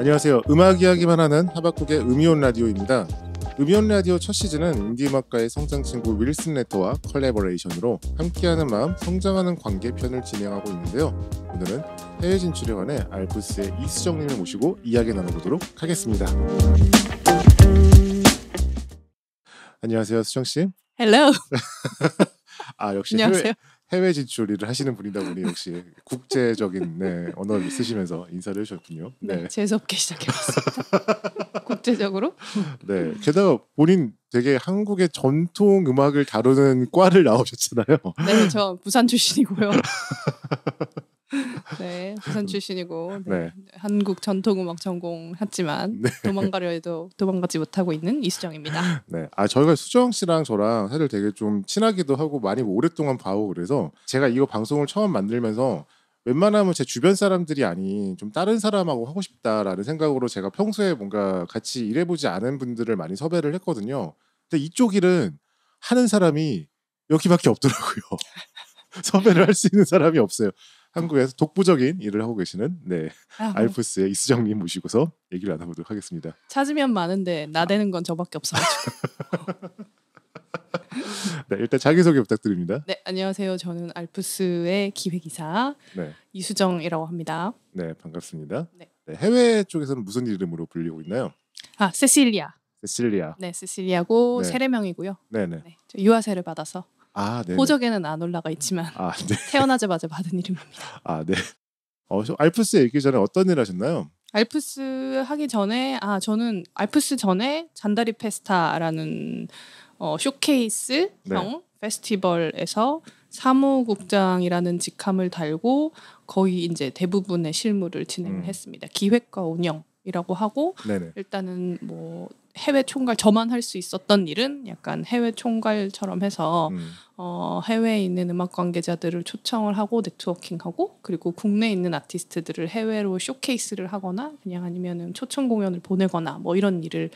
안녕하세요. 음악 이야기만 하는 하박국의 음이온 라디오입니다. 음이온 라디오 첫 시즌은 인디 음악가의 성장 친구 윌슨 레터와 컬래버레이션으로 함께하는 마음 성장하는 관계 편을 진행하고 있는데요. 오늘은 해외 진출에 관해 알프스의 이수정님을 모시고 이야기 나눠보도록 하겠습니다. 안녕하세요, 수정 씨. Hello. 아 역시 안녕하세요. 해외, 해외 진출 일을 하시는 분이다 보니 역시 국제적인 네, 언어를 쓰시면서 인사를 해주셨군요. 네, 네 재수없게 시작해봤습니다. 국제적으로. 네, 게다가 본인 되게 한국의 전통 음악을 다루는 과를 나오셨잖아요. 네, 저 부산 출신이고요. 네, 부산 출신이고 네, 네. 한국 전통음악 전공했지만 네. 도망가려 해도 도망가지 못하고 있는 이수정입니다. 네, 아 저희가 수정 씨랑 저랑 사실 되게 좀 친하기도 하고 많이 뭐 오랫동안 봐오 그래서 제가 이거 방송을 처음 만들면서 웬만하면 제 주변 사람들이 아닌 좀 다른 사람하고 하고 싶다라는 생각으로 제가 평소에 뭔가 같이 일해보지 않은 분들을 많이 섭외를 했거든요. 근데 이쪽 일은 하는 사람이 여기밖에 없더라고요. 섭외를 할 수 있는 사람이 없어요. 한국에서 독보적인 일을 하고 계시는 네 알프스의 이수정님 모시고서 얘기를 나눠보도록 하겠습니다. 찾으면 많은데 나대는 건 저밖에 없어가 네, 일단 자기소개 부탁드립니다. 네, 안녕하세요. 저는 알프스의 기획이사 네. 이수정이라고 합니다. 네, 반갑습니다. 네. 네, 해외 쪽에서는 무슨 이름으로 불리고 있나요? 아, 세실리아. 세실리아. 네, 세실리아고 네. 세례명이고요. 네네. 네, 유아세를 받아서 아, 네. 호적에는 안 올라가 있지만 아, 네. 태어나자마자 받은 이름입니다. 아, 네. 어, 알프스 얘기 전에 어떤 일 하셨나요? 알프스 하기 전에 아 저는 알프스 전에 잔다리 페스타라는 어, 쇼케이스형 네. 페스티벌에서 사무국장이라는 직함을 달고 거의 이제 대부분의 실무를 진행했습니다. 음. 기획과 운영이라고 하고 네네. 일단은 뭐 해외 총괄 저만 할 수 있었던 일은 약간 해외 총괄처럼 해서 음. 어, 해외에 있는 음악 관계자들을 초청을 하고 네트워킹하고 그리고 국내에 있는 아티스트들을 해외로 쇼케이스를 하거나 그냥 아니면은 초청 공연을 보내거나 뭐 이런 일을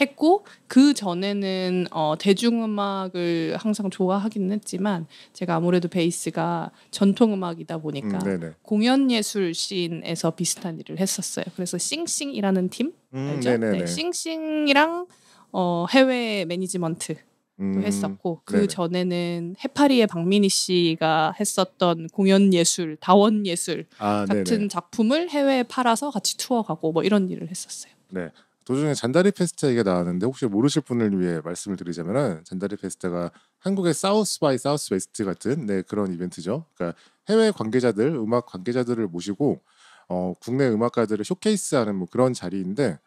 했고 그 전에는 어, 대중음악을 항상 좋아하긴 했지만 제가 아무래도 베이스가 전통음악이다 보니까 음, 공연예술 씬에서 비슷한 일을 했었어요. 그래서 싱싱이라는 팀 음, 알죠? 네, 싱싱이랑 어, 해외 매니지먼트 도 음, 했었고 그 전에는 해파리의 박민희 씨가 했었던 공연 예술, 다원 예술 아, 같은 네네. 작품을 해외에 팔아서 같이 투어 가고 뭐 이런 일을 했었어요. 네. 도중에 잔다리 페스타 얘기가 나왔는데 혹시 모르실 분을 위해 말씀을 드리자면은 잔다리 페스타가 한국의 사우스 바이 사우스 웨스트 같은 네 그런 이벤트죠. 그러니까 해외 관계자들, 음악 관계자들을 모시고 어, 국내 음악가들을 쇼케이스하는 뭐 그런 자리인데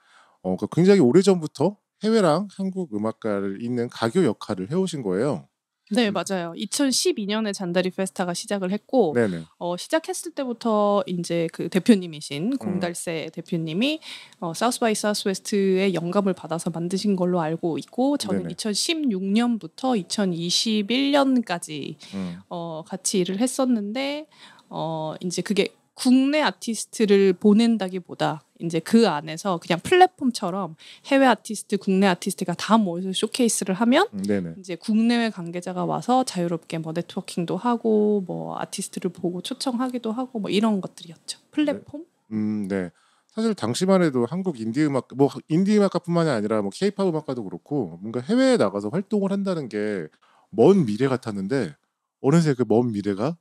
어, 그 굉장히 오래 전부터 해외랑 한국 음악가를 있는 가교 역할을 해오신 거예요. 네, 음. 맞아요. 2012년에 잔다리 페스타가 시작을 했고 어, 시작했을 때부터 이제 그 대표님이신 음. 공달새 음. 대표님이 어, 사우스 바이 사우스 웨스트의 영감을 받아서 만드신 걸로 알고 있고 저는 네네. 2016년부터 2021년까지 음. 어, 같이 일을 했었는데 어, 이제 그게 국내 아티스트를 보낸다기보다 이제 그 안에서 그냥 플랫폼처럼 해외 아티스트, 국내 아티스트가 다 모여서 쇼케이스를 하면 네네. 이제 국내외 관계자가 와서 자유롭게 뭐 네트워킹도 하고 뭐 아티스트를 보고 초청하기도 하고 뭐 이런 것들이었죠. 플랫폼? 네. 음, 네. 사실 당시만 해도 한국 인디 음악 뭐 인디 음악가뿐만이 아니라 뭐 케이팝 음악가도 그렇고 뭔가 해외에 나가서 활동을 한다는 게 먼 미래 같았는데 어느새 그 먼 미래가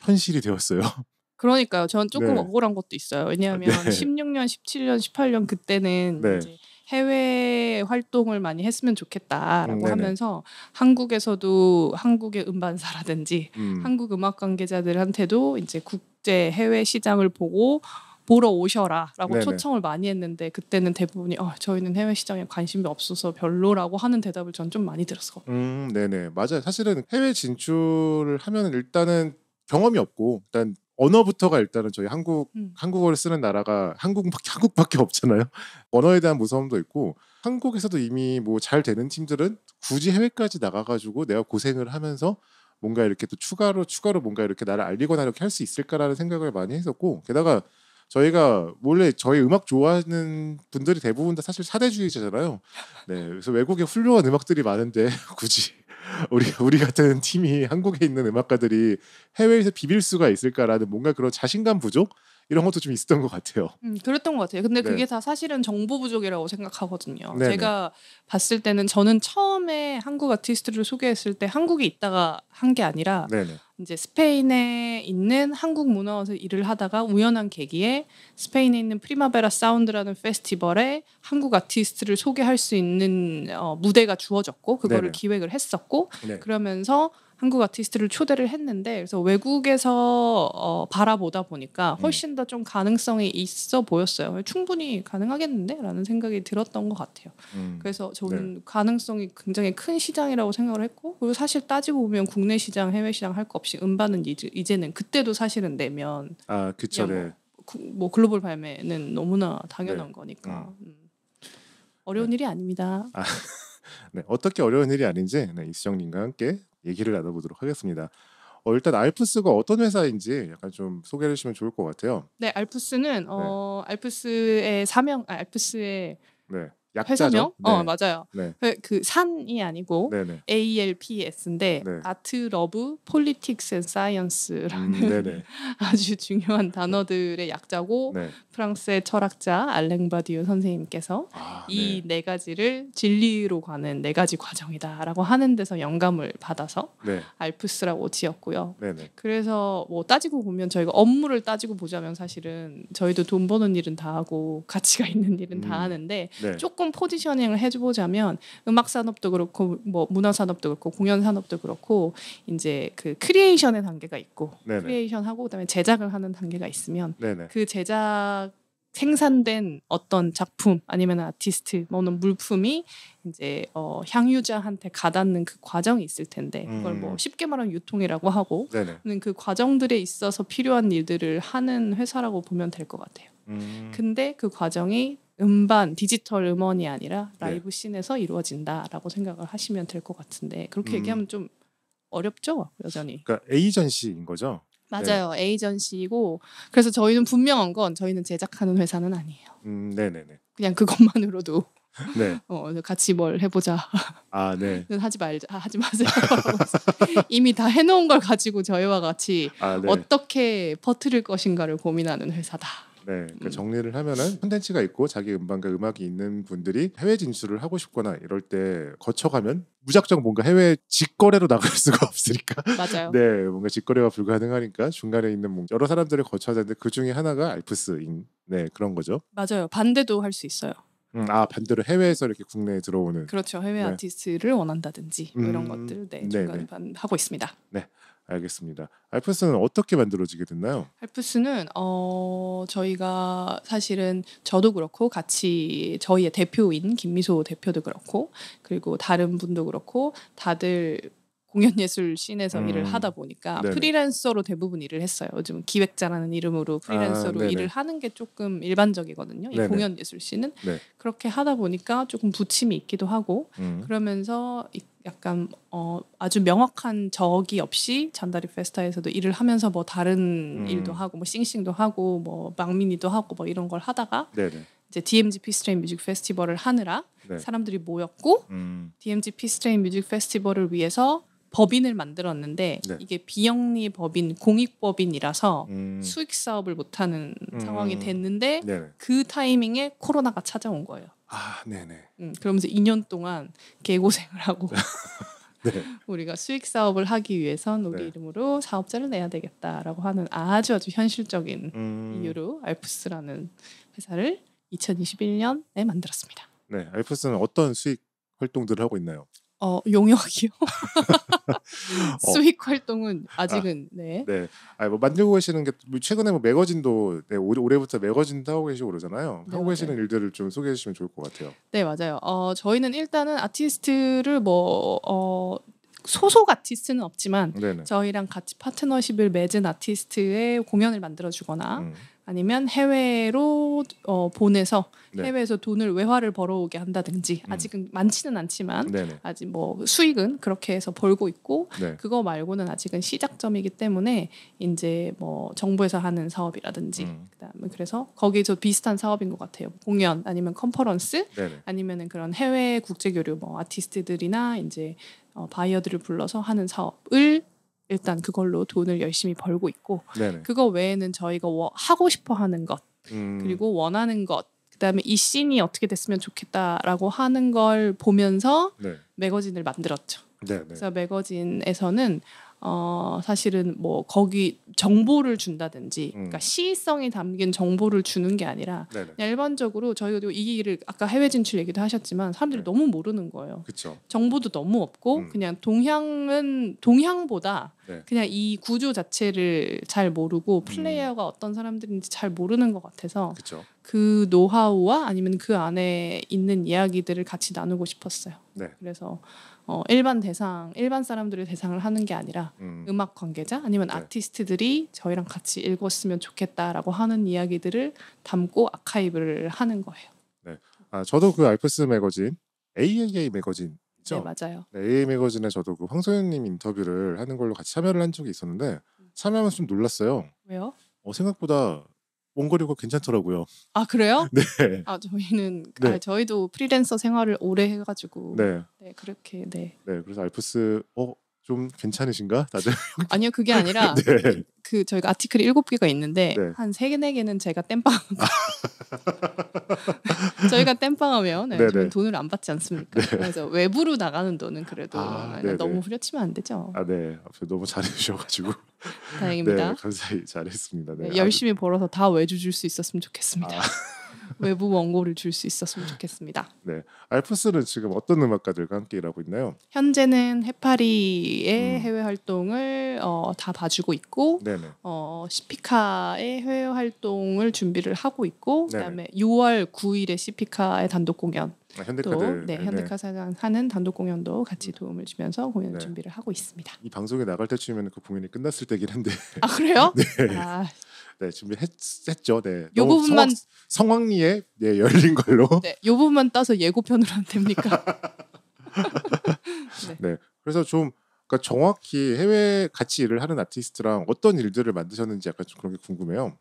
현실이 되었어요. 그러니까요. 전 조금 네. 억울한 것도 있어요. 왜냐하면 아, 네. 16년, 17년, 18년 그때는 네. 이제 해외 활동을 많이 했으면 좋겠다라고 네 하면서 한국에서도 한국의 음반사라든지 음. 한국 음악 관계자들한테도 이제 국제 해외 시장을 보고 보러 오셔라라고 네네. 초청을 많이 했는데 그때는 대부분이 어, 저희는 해외 시장에 관심이 없어서 별로라고 하는 대답을 전 좀 많이 들었어 음, 네네 맞아요. 사실은 해외 진출을 하면 일단은 경험이 없고 일단 언어부터가 일단은 저희 한국 음. 한국어를 쓰는 나라가 한국 한국밖에 없잖아요. 언어에 대한 무서움도 있고 한국에서도 이미 뭐 잘 되는 팀들은 굳이 해외까지 나가가지고 내가 고생을 하면서 뭔가 이렇게 또 추가로 추가로 뭔가 이렇게 나를 알리거나 이렇게 할 수 있을까라는 생각을 많이 했었고 게다가 저희가 원래 저희 음악 좋아하는 분들이 대부분 다 사실 사대주의자잖아요. 네, 그래서 외국에 훌륭한 음악들이 많은데 굳이 우리 우리 같은 팀이 한국에 있는 음악가들이 해외에서 비빌 수가 있을까라는 뭔가 그런 자신감 부족 이런 것도 좀 있었던 것 같아요. 음, 그랬던 것 같아요. 근데 네. 그게 다 사실은 정보 부족이라고 생각하거든요. 네네. 네. 제가 봤을 때는 저는 처음에 한국 아티스트를 소개했을 때 한국에 있다가 한 게 아니라 네네. 네. 이제 스페인에 있는 한국 문화원에서 일을 하다가 우연한 계기에 스페인에 있는 프리마베라 사운드라는 페스티벌에 한국 아티스트를 소개할 수 있는 어, 무대가 주어졌고 그거를 네네. 기획을 했었고 그러면서 한국 아티스트를 초대를 했는데 그래서 외국에서 어, 바라보다 보니까 음. 훨씬 더 좀 가능성이 있어 보였어요. 충분히 가능하겠는데라는 생각이 들었던 것 같아요. 음. 그래서 저는 네. 가능성이 굉장히 큰 시장이라고 생각을 했고 그리고 사실 따지고 보면 국내 시장, 해외 시장 할 것 없이 음반은 이제, 는 그때도 사실은 내면 아 그쵸 뭐, 네. 뭐 글로벌 발매는 너무나 당연한 네. 거니까 음. 음. 어려운 네. 일이 아닙니다. 아. 네, 어떻게 어려운 일이 아닌지 네, 이수정님과 함께 얘기를 나눠보도록 하겠습니다. 어, 일단 알프스가 어떤 회사인지 약간 좀 소개해 주시면 좋을 것 같아요. 네, 알프스는 네. 어, 알프스의 사명, 아, 알프스의 네. 약자죠? 회명어 네. 맞아요. 네. 그 산이 아니고 ALPS인데 아트 러브 폴리틱스 앤 사이언스라는 음, 아주 중요한 단어들의 약자고 네. 프랑스의 철학자 알랭 바디우 선생님께서 아, 이네 가지를 진리로 가는 네 가지 과정이다라고 하는 데서 영감을 받아서 알프스라고 지었고요. 그래서 뭐 따지고 보면 저희가 업무를 따지고 보자면 사실은 저희도 돈 버는 일은 다 하고 가치가 있는 일은 음, 다 하는데 조금 보통 포지셔닝을 해보자면 음악 산업도 그렇고 뭐 문화 산업도 그렇고 공연 산업도 그렇고 이제 그 크리에이션의 단계가 있고 네네. 크리에이션 하고 그다음에 제작을 하는 단계가 있으면 네네. 그 제작 생산된 어떤 작품 아니면 아티스트 뭐는 물품이 이제 어, 향유자한테 가닿는 그 과정이 있을 텐데 그걸 뭐 음. 쉽게 말하면 유통이라고 하고 그 과정들에 있어서 필요한 일들을 하는 회사라고 보면 될 것 같아요. 음. 근데 그 과정이 음반 디지털 음원이 아니라 네. 라이브 씬에서 이루어진다라고 생각을 하시면 될 것 같은데 그렇게 음. 얘기하면 좀 어렵죠 여전히. 그러니까 에이전시인 거죠. 맞아요 네. 에이전시고 그래서 저희는 분명한 건 저희는 제작하는 회사는 아니에요. 음, 네네네. 그냥 그것만으로도 네. 어, 같이 뭘 해보자. 아, 네. 하지 말자. 하지 마세요. 이미 다 해놓은 걸 가지고 저희와 같이 아, 네. 어떻게 퍼트릴 것인가를 고민하는 회사다. 네, 그러니까 음. 정리를 하면은 콘텐츠가 있고 자기 음반과 음악이 있는 분들이 해외 진출을 하고 싶거나 이럴 때 거쳐가면 무작정 뭔가 해외 직거래로 나갈 수가 없으니까 맞아요. 네, 뭔가 직거래가 불가능하니까 중간에 있는 여러 사람들을 거쳐야 되는데 그 중에 하나가 알프스인 네 그런 거죠. 맞아요. 반대도 할 수 있어요. 음, 아 반대로 해외에서 이렇게 국내에 들어오는 그렇죠 해외 네. 아티스트를 원한다든지 뭐 이런 음, 것들 네, 네 중간 네. 반 하고 있습니다. 네 알겠습니다. 알프스는 어떻게 만들어지게 됐나요? 알프스는 어, 저희가 사실은 저도 그렇고 같이 저희의 대표인 김미소 대표도 그렇고 그리고 다른 분도 그렇고 다들 공연예술 씬에서 음. 일을 하다 보니까 네네. 프리랜서로 대부분 일을 했어요. 요즘 기획자라는 이름으로 아, 프리랜서로 아, 일을 하는 게 조금 일반적이거든요. 네네. 이 공연예술 씬은 네. 그렇게 하다 보니까 조금 부침이 있기도 하고 음. 그러면서 약간 어, 아주 명확한 적이 없이 잔다리 페스타에서도 일을 하면서 뭐 다른 음. 일도 하고 뭐 싱싱도 하고 뭐 망민이도 하고 뭐 이런 걸 하다가 네네. 이제 DMG 피스트레인 뮤직 페스티벌을 하느라 네. 사람들이 모였고 음. DMG 피스트레인 뮤직 페스티벌을 위해서 법인을 만들었는데 네. 이게 비영리 법인 공익법인이라서 음. 수익 사업을 못하는 음. 상황이 됐는데 네네. 그 타이밍에 코로나가 찾아온 거예요. 아, 네네. 음, 그러면서 2년 동안 개고생을 하고 네. 우리가 수익 사업을 하기 위해선 우리 네. 이름으로 사업자를 내야 되겠다라고 하는 아주 아주 현실적인 음... 이유로 알프스라는 회사를 2021년에 만들었습니다. 네, 알프스는 어떤 수익 활동들을 하고 있나요? 어 용역이요. 어. 수익 활동은 아직은 아, 네. 네. 아니 뭐 만들고 계시는 게 뭐 최근에 뭐 매거진도 네, 올해부터 매거진도 하고 계시고 그러잖아요. 네, 하고 계시는 네. 일들을 좀 소개해 주시면 좋을 것 같아요. 네 맞아요. 어 저희는 일단은 아티스트를 뭐 어. 소속 아티스트는 없지만 네네. 저희랑 같이 파트너십을 맺은 아티스트의 공연을 만들어주거나 음. 아니면 해외로 어, 보내서 네. 해외에서 돈을 외화를 벌어오게 한다든지 음. 아직은 많지는 않지만 네네. 아직 뭐 수익은 그렇게 해서 벌고 있고 네. 그거 말고는 아직은 시작점이기 때문에 이제 뭐 정부에서 하는 사업이라든지 음. 그다음에 그래서 거기서 에 비슷한 사업인 것 같아요 공연 아니면 컨퍼런스 네네. 아니면은 그런 해외 국제 교류 뭐 아티스트들이나 이제 어, 바이어들을 불러서 하는 사업을 일단 그걸로 돈을 열심히 벌고 있고 네네. 그거 외에는 저희가 하고 싶어 하는 것 음. 그리고 원하는 것 그다음에 이 씬이 어떻게 됐으면 좋겠다라고 하는 걸 보면서 네. 매거진을 만들었죠. 네네. 그래서 매거진에서는 어, 사실은 뭐 거기 정보를 준다든지, 음. 그러니까 시의성이 담긴 정보를 주는 게 아니라 일반적으로 저희가 이 일을 아까 해외 진출 얘기도 하셨지만 사람들이 네. 너무 모르는 거예요. 그쵸. 정보도 너무 없고 음. 그냥 동향은 동향보다 네. 그냥 이 구조 자체를 잘 모르고 음. 플레이어가 음. 어떤 사람들인지 잘 모르는 것 같아서 그쵸. 그 노하우와 아니면 그 안에 있는 이야기들을 같이 나누고 싶었어요. 네. 그래서 어, 일반 대상, 일반 사람들을 대상을 하는 게 아니라 음. 악 관계자 아니면 네. 아티스트들이 저희랑 같이 읽었으면 좋겠다라고 하는 이야기들을 담고 아카이브를 하는 거예요. 네, 아, 저도 그 알프스 매거진 AAA 매거진 네, 맞아요. 네, AA 매거진에 저도 그 황소연님 인터뷰를 하는 걸로 같이 참여를 한 적이 있었는데 음. 참여하면서 좀 놀랐어요. 왜요? 어, 생각보다 몽거리고 괜찮더라고요. 아 그래요? 네. 아 저희는 네. 아, 저희도 프리랜서 생활을 오래 해가지고 네, 네 그렇게 네. 네 그래서 알프스 어좀 괜찮으신가? 다들 아니요 그게 아니라 네. 그 저희가 아티클이 일곱 개가 있는데 네. 한세네 개는 제가 땜빵 아. 저희가 땜빵하면 네, 돈을 안 받지 않습니까? 네. 그래서 외부로 나가는 돈은 그래도 아, 너무 후려치면 안 되죠. 아 네, 너무 잘해주셔가지고 다행입니다. 네, 감사히 잘했습니다. 네, 열심히 벌어서 다 외주 줄 수 있었으면 좋겠습니다. 아. 외부 원고를 줄 수 있었으면 좋겠습니다. 네, 알프스는 지금 어떤 음악가들과 함께 일하고 있나요? 현재는 해파리의 음. 해외 활동을 어, 다 봐주고 있고, 어, 시피카의 해외 활동을 준비를 하고 있고, 그다음에 6월 9일에 시피카의 단독 공연. 아, 현대카들 네, 네. 현대카사랑 하는 단독 공연도 같이 음. 도움을 주면서 공연 네. 준비를 하고 있습니다. 이 방송에 나갈 때쯤이면 그 공연이 끝났을 때긴 한데. 아 그래요? 네. 아, 네 준비했죠. 네. 요 부분만 성황, 리에 네, 열린 걸로. 네, 요 부분만 따서 예고편으로 안 됩니까? 네. 네. 그래서 좀 그러니까 정확히 해외 같이 일을 하는 아티스트랑 어떤 일들을 만드셨는지 약간 좀 그런 게 궁금해요.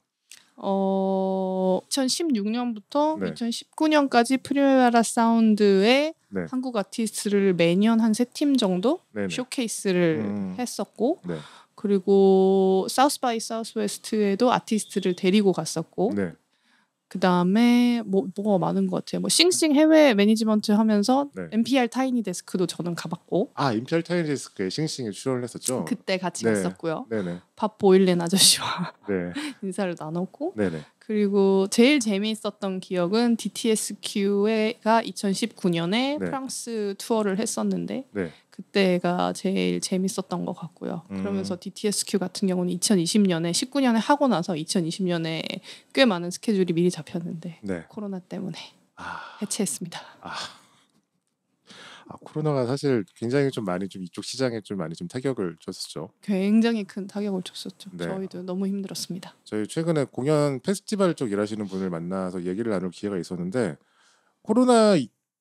어 2016년부터 네. 2019년까지 프리메라 사운드에 네. 한국 아티스트를 매년 한 세 팀 정도 네네. 쇼케이스를 음... 했었고 네. 그리고 사우스 바이 사우스 웨스트에도 아티스트를 데리고 갔었고 네. 그 다음에 뭐 뭐가 많은 것 같아요. 뭐 싱싱 해외 매니지먼트 하면서 네. NPR 타이니 데스크도 저는 가봤고 아 NPR 타이니 데스크에 싱싱이 출연 했었죠. 그때 같이 네. 갔었고요. 네네. 밥 보일렌 아저씨와 네. 인사를 나눴고 네네. 그리고 제일 재미있었던 기억은 DTSQ가 2019년에 네. 프랑스 투어를 했었는데 네. 그때가 제일 재밌었던 것 같고요. 음. 그러면서 음. DTSQ 같은 경우는 2020년에 19년에 하고 나서 2020년에 꽤 많은 스케줄이 미리 잡혔는데 네. 코로나 때문에 아. 해체했습니다. 아. 아, 코로나가 사실 굉장히 좀 많이 좀 이쪽 시장에 좀 많이 좀 타격을 줬었죠. 굉장히 큰 타격을 줬었죠. 네. 저희도 너무 힘들었습니다. 저희 최근에 공연 페스티벌 쪽 일하시는 분을 만나서 얘기를 나눌 기회가 있었는데 코로나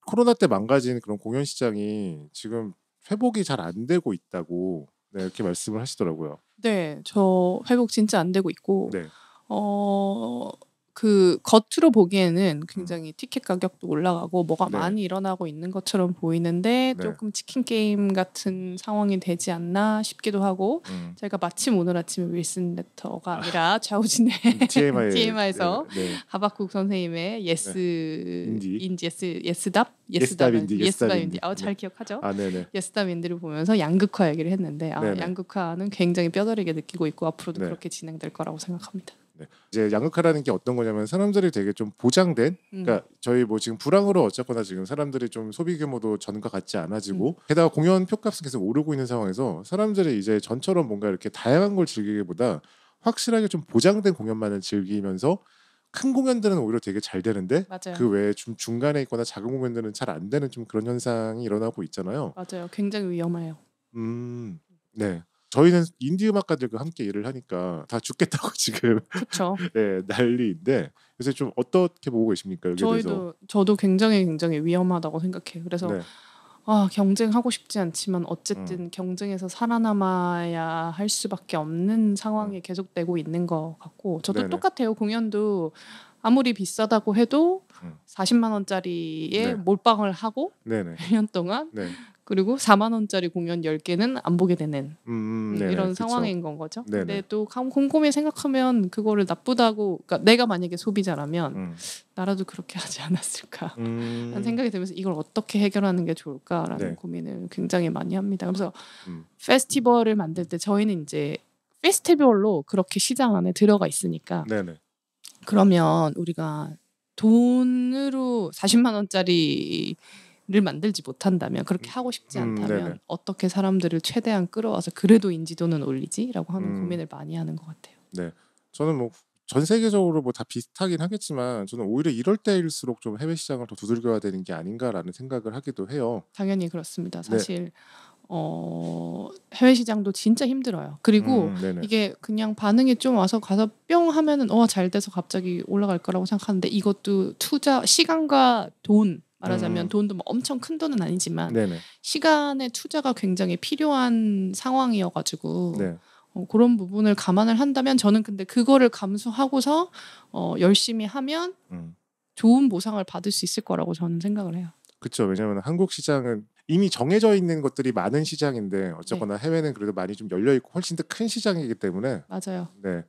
코로나 때 망가진 그런 공연 시장이 지금 회복이 잘 안 되고 있다고 네, 이렇게 말씀을 하시더라고요. 네, 저 회복 진짜 안 되고 있고 네. 어그 겉으로 보기에는 음. 굉장히 티켓 가격도 올라가고 뭐가 네. 많이 일어나고 있는 것처럼 보이는데 네. 조금 치킨 게임 같은 상황이 되지 않나 싶기도 하고 음. 제가 마침 오늘 아침에 윌슨 레터가 아. 아니라 좌우진의 음, TMI, TMI에서 네, 네. 하박국 선생님의 예스 네. 인지, 인지 예스 예스답 예스답인지 예스답인지 아잘 기억하죠? 아, 예스답인지를 보면서 양극화 얘기를 했는데 아, 양극화는 굉장히 뼈저리게 느끼고 있고 앞으로도 네. 그렇게 진행될 거라고 생각합니다. 네. 이제 양극화라는 게 어떤 거냐면 사람들이 되게 좀 보장된 음. 그러니까 저희 뭐 지금 불황으로 어쨌거나 지금 사람들이 좀 소비 규모도 전과 같지 않아지고 음. 게다가 공연 표값은 계속 오르고 있는 상황에서 사람들이 이제 전처럼 뭔가 이렇게 다양한 걸 즐기기보다 확실하게 좀 보장된 공연만을 즐기면서 큰 공연들은 오히려 되게 잘 되는데 맞아요. 그 외에 좀 중간에 있거나 작은 공연들은 잘 안 되는 좀 그런 현상이 일어나고 있잖아요. 맞아요. 굉장히 위험해요. 음. 네. 저희는 인디 음악가들과 그 함께 일을 하니까 다 죽겠다고 지금 네, 난리인데 요새 좀 어떻게 보고 계십니까? 여기에 저희도 대해서. 저도 굉장히 굉장히 위험하다고 생각해요. 그래서 네. 아 경쟁하고 싶지 않지만 어쨌든 음. 경쟁에서 살아남아야 할 수밖에 없는 상황이 음. 계속되고 있는 것 같고 저도 네네. 똑같아요 공연도 아무리 비싸다고 해도 음. 40만 원짜리에 네. 몰빵을 하고 네네. 1년 동안 네. 그리고 4만 원짜리 공연 10개는 안 보게 되는 음, 음, 음 네네, 이런 상황인 건 거죠. 네네. 근데 또 곰곰이 생각하면 그거를 나쁘다고 그러니까 내가 만약에 소비자라면 음. 나라도 그렇게 하지 않았을까 하 음. 라는 생각이 들면서 이걸 어떻게 해결하는 게 좋을까라는 네. 고민을 굉장히 많이 합니다. 그래서 페스티벌을 만들 때 저희는 이제 페스티벌로 그렇게 시장 안에 들어가 있으니까 네네. 그러면 우리가 돈으로 40만 원짜리 를 만들지 못한다면 그렇게 음. 하고 싶지 음, 않다면 음, 어떻게 사람들을 최대한 끌어와서 그래도 인지도는 올리지라고 하는 음. 고민을 많이 하는 것 같아요. 네, 저는 뭐 전 세계적으로 뭐 다 비슷하긴 하겠지만 저는 오히려 이럴 때일수록 좀 해외 시장을 더 두들겨야 되는 게 아닌가라는 생각을 하기도 해요. 당연히 그렇습니다. 네. 사실 네. 어, 해외 시장도 진짜 힘들어요. 그리고 음, 이게 그냥 반응이 좀 와서 가서 뿅 하면은 어잘 돼서 갑자기 올라갈 거라고 생각하는데 이것도 투자 시간과 돈 말하자면 음. 돈도 뭐 엄청 큰 돈은 아니지만 네네. 시간의 투자가 굉장히 필요한 상황이어가지고 네. 어, 그런 부분을 감안을 한다면 저는 근데 그거를 감수하고서 어, 열심히 하면 음. 좋은 보상을 받을 수 있을 거라고 저는 생각을 해요. 그렇죠. 왜냐하면 한국 시장은 이미 정해져 있는 것들이 많은 시장인데 어쨌거나 네. 해외는 그래도 많이 좀 열려 있고 훨씬 더 큰 시장이기 때문에 맞아요. 네.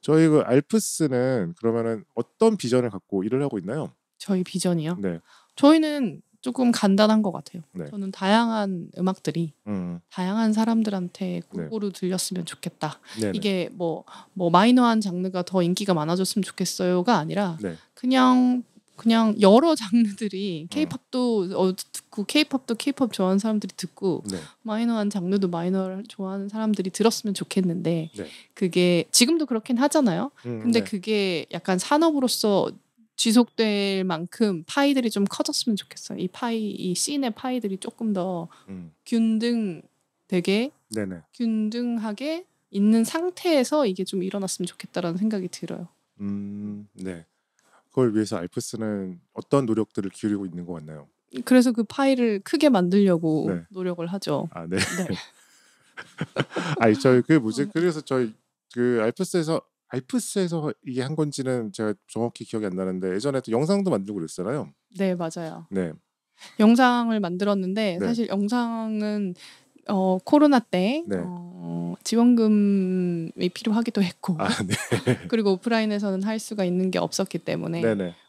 저희 그 알프스는 그러면은 어떤 비전을 갖고 일을 하고 있나요? 저희 비전이요? 네. 저희는 조금 간단한 것 같아요. 네. 저는 다양한 음악들이 음. 다양한 사람들한테 골고루 네. 들렸으면 좋겠다. 네네. 이게 뭐, 뭐 마이너한 장르가 더 인기가 많아졌으면 좋겠어요가 아니라 네. 그냥 그냥 여러 장르들이 음. 케이팝도 어, 듣고 케이팝도 케이팝 좋아하는 사람들이 듣고 네. 마이너한 장르도 마이너를 좋아하는 사람들이 들었으면 좋겠는데 네. 그게 지금도 그렇긴 하잖아요. 음, 근데 네. 그게 약간 산업으로서 지속될 만큼 파이들이 좀 커졌으면 좋겠어요. 이 파이, 이 씬의 파이들이 조금 더 음. 균등되게, 네네. 균등하게 있는 상태에서 이게 좀 일어났으면 좋겠다라는 생각이 들어요. 음, 네. 그걸 위해서 알프스는 어떤 노력들을 기울이고 있는 것 같나요? 그래서 그 파이를 크게 만들려고 네. 노력을 하죠. 아, 네. 네. 아 저희 그 뭐지? 어. 그래서 저희 그 알프스에서 알프스에서 이게 한 건지는 제가 정확히 기억이 안 나는데 예전에 또 영상도 만들고 그랬잖아요. 네 맞아요. 네. 영상을 만들었는데 네. 사실 영상은 어, 코로나 때 네. 어, 지원금이 필요하기도 했고 아, 네. 그리고 오프라인에서는 할 수가 있는 게 없었기 때문에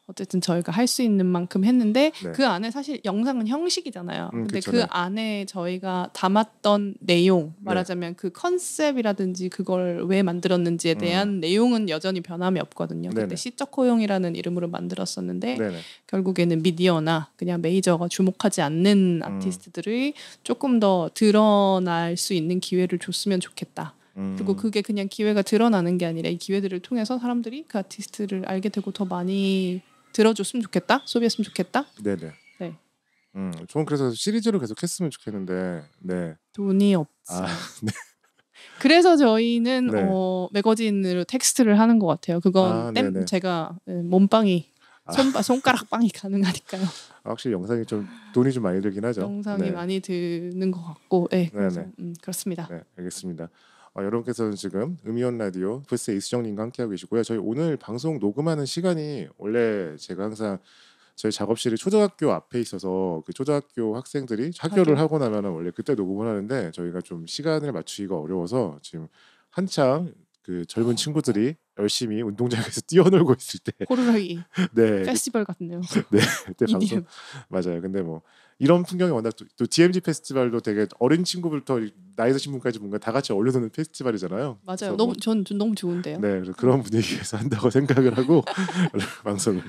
어쨌든 저희가 할 수 있는 만큼 했는데 네. 그 안에 사실 영상은 형식이잖아요. 음, 근데 그쵸, 그 네. 안에 저희가 담았던 내용 네. 말하자면 네. 그 컨셉이라든지 그걸 왜 만들었는지에 음. 대한 음. 내용은 여전히 변함이 없거든요. 네네. 그때 시적 호용이라는 이름으로 만들었었는데 네네. 결국에는 미디어나 그냥 메이저가 주목하지 않는 음. 아티스트들이 조금 더 드러날 수 있는 기회를 줬으면 좋겠다. 음. 그리고 그게 그냥 기회가 드러나는 게 아니라 이 기회들을 통해서 사람들이 그 아티스트를 알게 되고 더 많이 들어줬으면 좋겠다, 소비했으면 좋겠다. 네네. 네. 음, 저는 그래서 시리즈로 계속 했으면 좋겠는데, 네. 돈이 없어. 아, 네. 그래서 저희는 네. 어, 매거진으로 텍스트를 하는 것 같아요. 그건 아, 땜 제가 예, 몸빵이 아. 손바, 손가락 빵이 가능하니까요. 아, 확실히 영상이 좀 돈이 좀 많이 들긴 하죠. 영상이 네. 많이 드는 것 같고, 네, 그래서, 음, 그렇습니다. 네, 알겠습니다. 아, 여러분께서는 지금 음이온 라디오 부스 이수정님과 함께하고 계시고요. 저희 오늘 방송 녹음하는 시간이 원래 제가 항상 저희 작업실이 초등학교 앞에 있어서 그 초등학교 학생들이 학교를 하고 나면 원래 그때 녹음을 하는데 저희가 좀 시간을 맞추기가 어려워서 지금 한창 그 젊은 친구들이 열심히 운동장에서 뛰어놀고 있을 때 호루라기 네 페스티벌 같네요. 네 그때 방송 맞아요. 근데 뭐 이런 풍경이 워낙 또, 또 DMZ 페스티벌도 되게 어린 친구부터 나이 드신 분까지 뭔가 다 같이 어울려드는 페스티벌이잖아요. 맞아요. 너무 뭐 전, 전 너무 좋은데요. 네, 그런 분위기에서 한다고 생각을 하고 방송을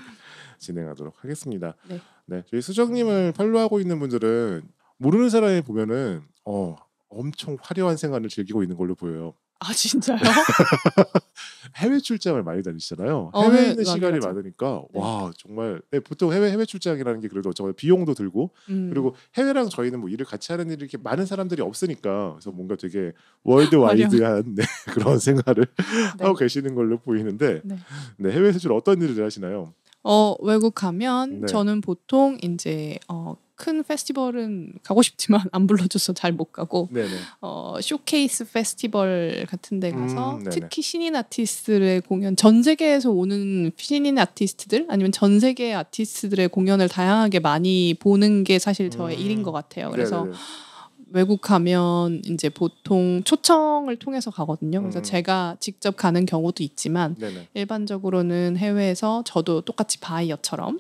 진행하도록 하겠습니다. 네. 네, 저희 수정님을 팔로우하고 있는 분들은 모르는 사람이 보면은 어 엄청 화려한 생활을 즐기고 있는 걸로 보여요. 아 진짜요? 네. 해외 출장을 많이 다니시잖아요. 어, 네, 해외에 있는 시간이 맞아. 많으니까 네. 와 정말 네, 보통 해외 해외 출장이라는 게 그래도 정말 비용도 들고 음. 그리고 해외랑 저희는 뭐 일을 같이 하는 일이 이렇게 많은 사람들이 없으니까 그래서 뭔가 되게 월드와이드한 네, 그런 생활을 네. 하고 계시는 걸로 보이는데 네, 해외에서 주로 어떤 일을 하시나요? 어, 외국 가면 네. 저는 보통 이제 어, 큰 페스티벌은 가고 싶지만 안 불러줘서 잘 못 가고 어, 쇼케이스 페스티벌 같은 데 가서 음, 특히 신인 아티스트들의 공연 전 세계에서 오는 신인 아티스트들 아니면 전 세계 아티스트들의 공연을 다양하게 많이 보는 게 사실 저의 음. 일인 것 같아요. 네, 그래서 네네 네. 외국 가면 이제 보통 초청을 통해서 가거든요. 그래서 음. 제가 직접 가는 경우도 있지만 네네. 일반적으로는 해외에서 저도 똑같이 바이어처럼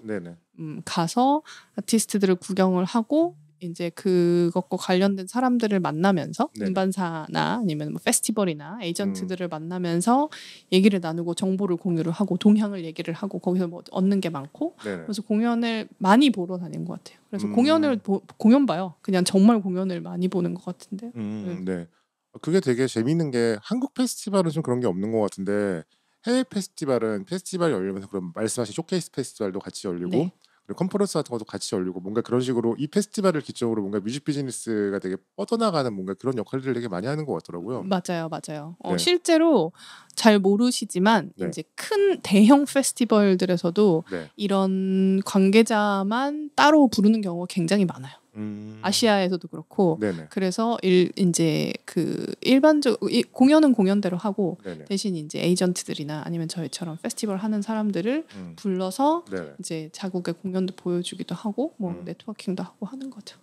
음, 가서 아티스트들을 구경을 하고 이제 그것과 관련된 사람들을 만나면서 네. 음반사나 아니면 뭐 페스티벌이나 에이전트들을 음. 만나면서 얘기를 나누고 정보를 공유를 하고 동향을 얘기를 하고 거기서 뭐 얻는 게 많고 네 그래서 공연을 많이 보러 다닌 것 같아요. 그래서 음. 공연을 보, 공연 봐요. 그냥 정말 공연을 많이 보는 것 같은데. 음, 네. 네. 어, 그게 되게 재밌는 게 한국 페스티벌은 좀 그런 게 없는 것 같은데 해외 페스티벌은 페스티벌 열리면서 그런 말씀하신 쇼케이스 페스티벌도 같이 열리고. 네. 컨퍼런스 같은 것도 같이 열리고 뭔가 그런 식으로 이 페스티벌을 기점으로 뭔가 뮤직 비즈니스가 되게 뻗어나가는 뭔가 그런 역할들을 되게 많이 하는 것 같더라고요. 맞아요, 맞아요. 어, 네. 실제로 잘 모르시지만 네. 이제 큰 대형 페스티벌들에서도 네. 이런 관계자만 따로 부르는 경우가 굉장히 많아요. 음. 아시아에서도 그렇고 네네. 그래서 일 이제 그 일반적 이, 공연은 공연대로 하고 네네. 대신 이제 에이전트들이나 아니면 저희처럼 페스티벌 하는 사람들을 음. 불러서 네네. 이제 자국의 공연도 보여주기도 하고 뭐 음. 네트워킹도 하고 하는 거죠.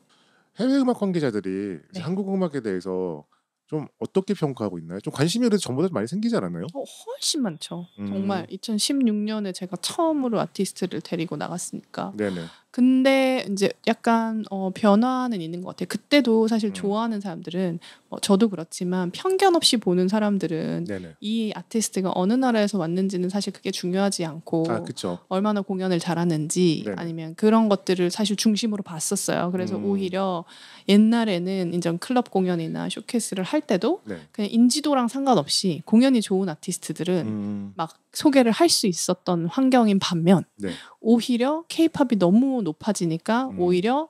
해외 음악 관계자들이 네. 한국 음악에 대해서 좀 어떻게 평가하고 있나요? 좀 관심이 전보다 많이 생기지 않았나요? 어, 훨씬 많죠. 음. 정말 2016년에 제가 처음으로 아티스트를 데리고 나갔으니까 네네. 근데 이제 약간 어, 변화는 있는 것 같아요. 그때도 사실 음. 좋아하는 사람들은 어, 저도 그렇지만 편견 없이 보는 사람들은 네네. 이 아티스트가 어느 나라에서 왔는지는 사실 그게 중요하지 않고 아, 얼마나 공연을 잘하는지 네네. 아니면 그런 것들을 사실 중심으로 봤었어요. 그래서 음. 오히려 옛날에는 인전 클럽 공연이나 쇼케이스를 할 때도 네. 그냥 인지도랑 상관없이 공연이 좋은 아티스트들은 음. 막 소개를 할 수 있었던 환경인 반면 네. 오히려 케이팝이 너무 높아지니까 음. 오히려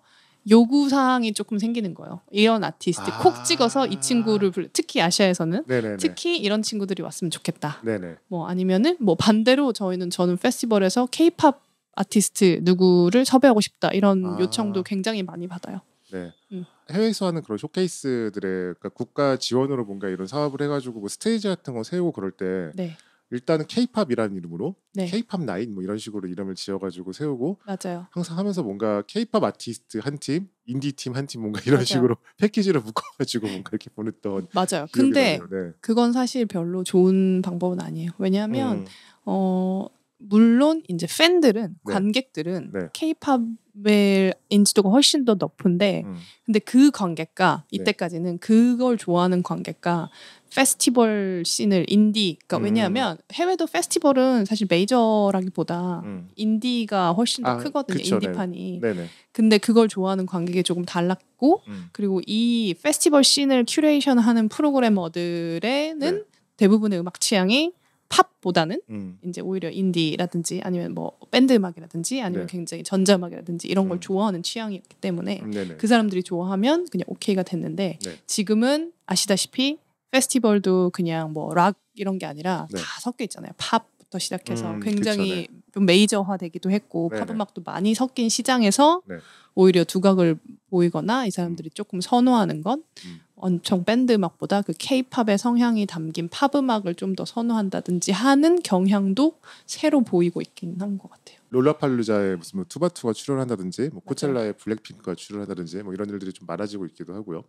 요구 사항이 조금 생기는 거예요. 이런 아티스트 아~ 콕 찍어서 이 친구를 특히 아시아에서는 네네네. 특히 이런 친구들이 왔으면 좋겠다. 네네. 뭐 아니면은 뭐 반대로 저희는 저는 페스티벌에서 케이팝 아티스트 누구를 섭외하고 싶다 이런 아~ 요청도 굉장히 많이 받아요. 네. 음. 해외에서 하는 그런 쇼케이스들의 그러니까 국가 지원으로 뭔가 이런 사업을 해가지고 뭐 스테이지 같은 거 세우고 그럴 때 네. 일단은 케이팝이라는 이름으로 케이팝 네. 나인 뭐 이런 식으로 이름을 지어가지고 세우고 맞아요. 항상 하면서 뭔가 케이팝 아티스트 한 팀, 인디 팀 한 팀 뭔가 이런 맞아요. 식으로 패키지를 묶어가지고 뭔가 이렇게 보냈던 맞아요. 근데 네. 그건 사실 별로 좋은 방법은 아니에요. 왜냐하면 음. 어 물론 이제 팬들은 네. 관객들은 케이팝의 네. 인지도가 훨씬 더 높은데 음. 근데 그 관객과 네. 이때까지는 그걸 좋아하는 관객과 페스티벌 씬을 인디 그러니까 음. 왜냐하면 해외도 페스티벌은 사실 메이저라기보다 음. 인디가 훨씬 더 아, 크거든요 그쵸, 네. 인디판이 네네. 네네. 근데 그걸 좋아하는 관객이 조금 달랐고 음. 그리고 이 페스티벌 씬을 큐레이션하는 프로그래머들에는 네. 대부분의 음악 취향이 팝보다는 음. 이제 오히려 인디라든지 아니면 뭐 밴드 음악이라든지 아니면 네. 굉장히 전자음악이라든지 이런 걸 음. 좋아하는 취향이었기 때문에 음, 네네. 그 사람들이 좋아하면 그냥 오케이가 됐는데 네. 지금은 아시다시피 페스티벌도 그냥 뭐 락 이런 게 아니라 네. 다 섞여 있잖아요. 팝부터 시작해서 음, 굉장히 그쵸, 네. 좀 메이저화되기도 했고 네, 팝 네. 음악도 많이 섞인 시장에서 네. 오히려 두각을 보이거나 이 사람들이 음. 조금 선호하는 건 음. 엄청 밴드 음악보다 그 케이팝의 성향이 담긴 팝 음악을 좀 더 선호한다든지 하는 경향도 새로 보이고 있긴 한 것 같아요. 롤라팔루자에 무슨 뭐 투바투가 출연한다든지 뭐 코첼라에 블랙핑크가 출연한다든지 뭐 이런 일들이 좀 많아지고 있기도 하고요.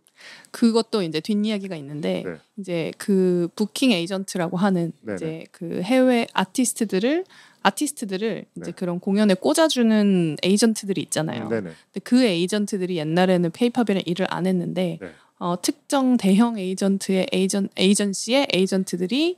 그것도 이제 뒷이야기가 있는데 네. 이제 그 부킹 에이전트라고 하는 네네. 이제 그 해외 아티스트들을 아티스트들을 이제 네. 그런 공연에 꽂아주는 에이전트들이 있잖아요. 네네. 근데 그 에이전트들이 옛날에는 페이퍼이랑 일을 안 했는데 네. 어, 특정 대형 에이전트의 에이전 에이전시의 에이전트들이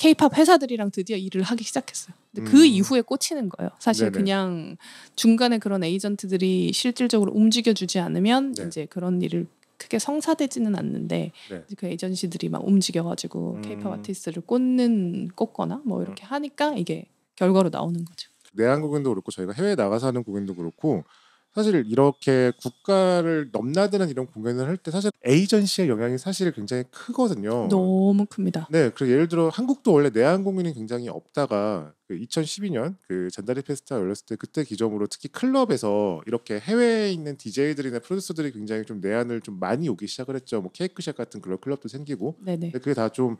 케이팝 회사들이랑 드디어 일을 하기 시작했어요. 근데 그 음. 그 이후에 꽂히는 거예요. 사실 네네. 그냥 중간에 그런 에이전트들이 실질적으로 움직여주지 않으면 네. 이제 그런 일을 크게 성사되지는 않는데 네. 그 에이전시들이 막 움직여가지고 케이팝 음. 아티스트를 꽂는 꽂거나 뭐 음. 이렇게 하니까 이게 결과로 나오는 거죠. 내한국인도 네, 그렇고 저희가 해외 나가서 하는 국인도 그렇고 사실 이렇게 국가를 넘나드는 이런 공연을 할 때 사실 에이전시의 영향이 사실 굉장히 크거든요. 너무 큽니다. 네, 그리고 예를 들어 한국도 원래 내한 공연이 굉장히 없다가 그 2012년 그 잔다리 페스타 열렸을 때 그때 기점으로 특히 클럽에서 이렇게 해외에 있는 디제이들이나 프로듀서들이 굉장히 좀 내한을 좀 많이 오기 시작을 했죠. 뭐 케이크샵 같은 그런 클럽도 생기고. 네네. 그게 다 좀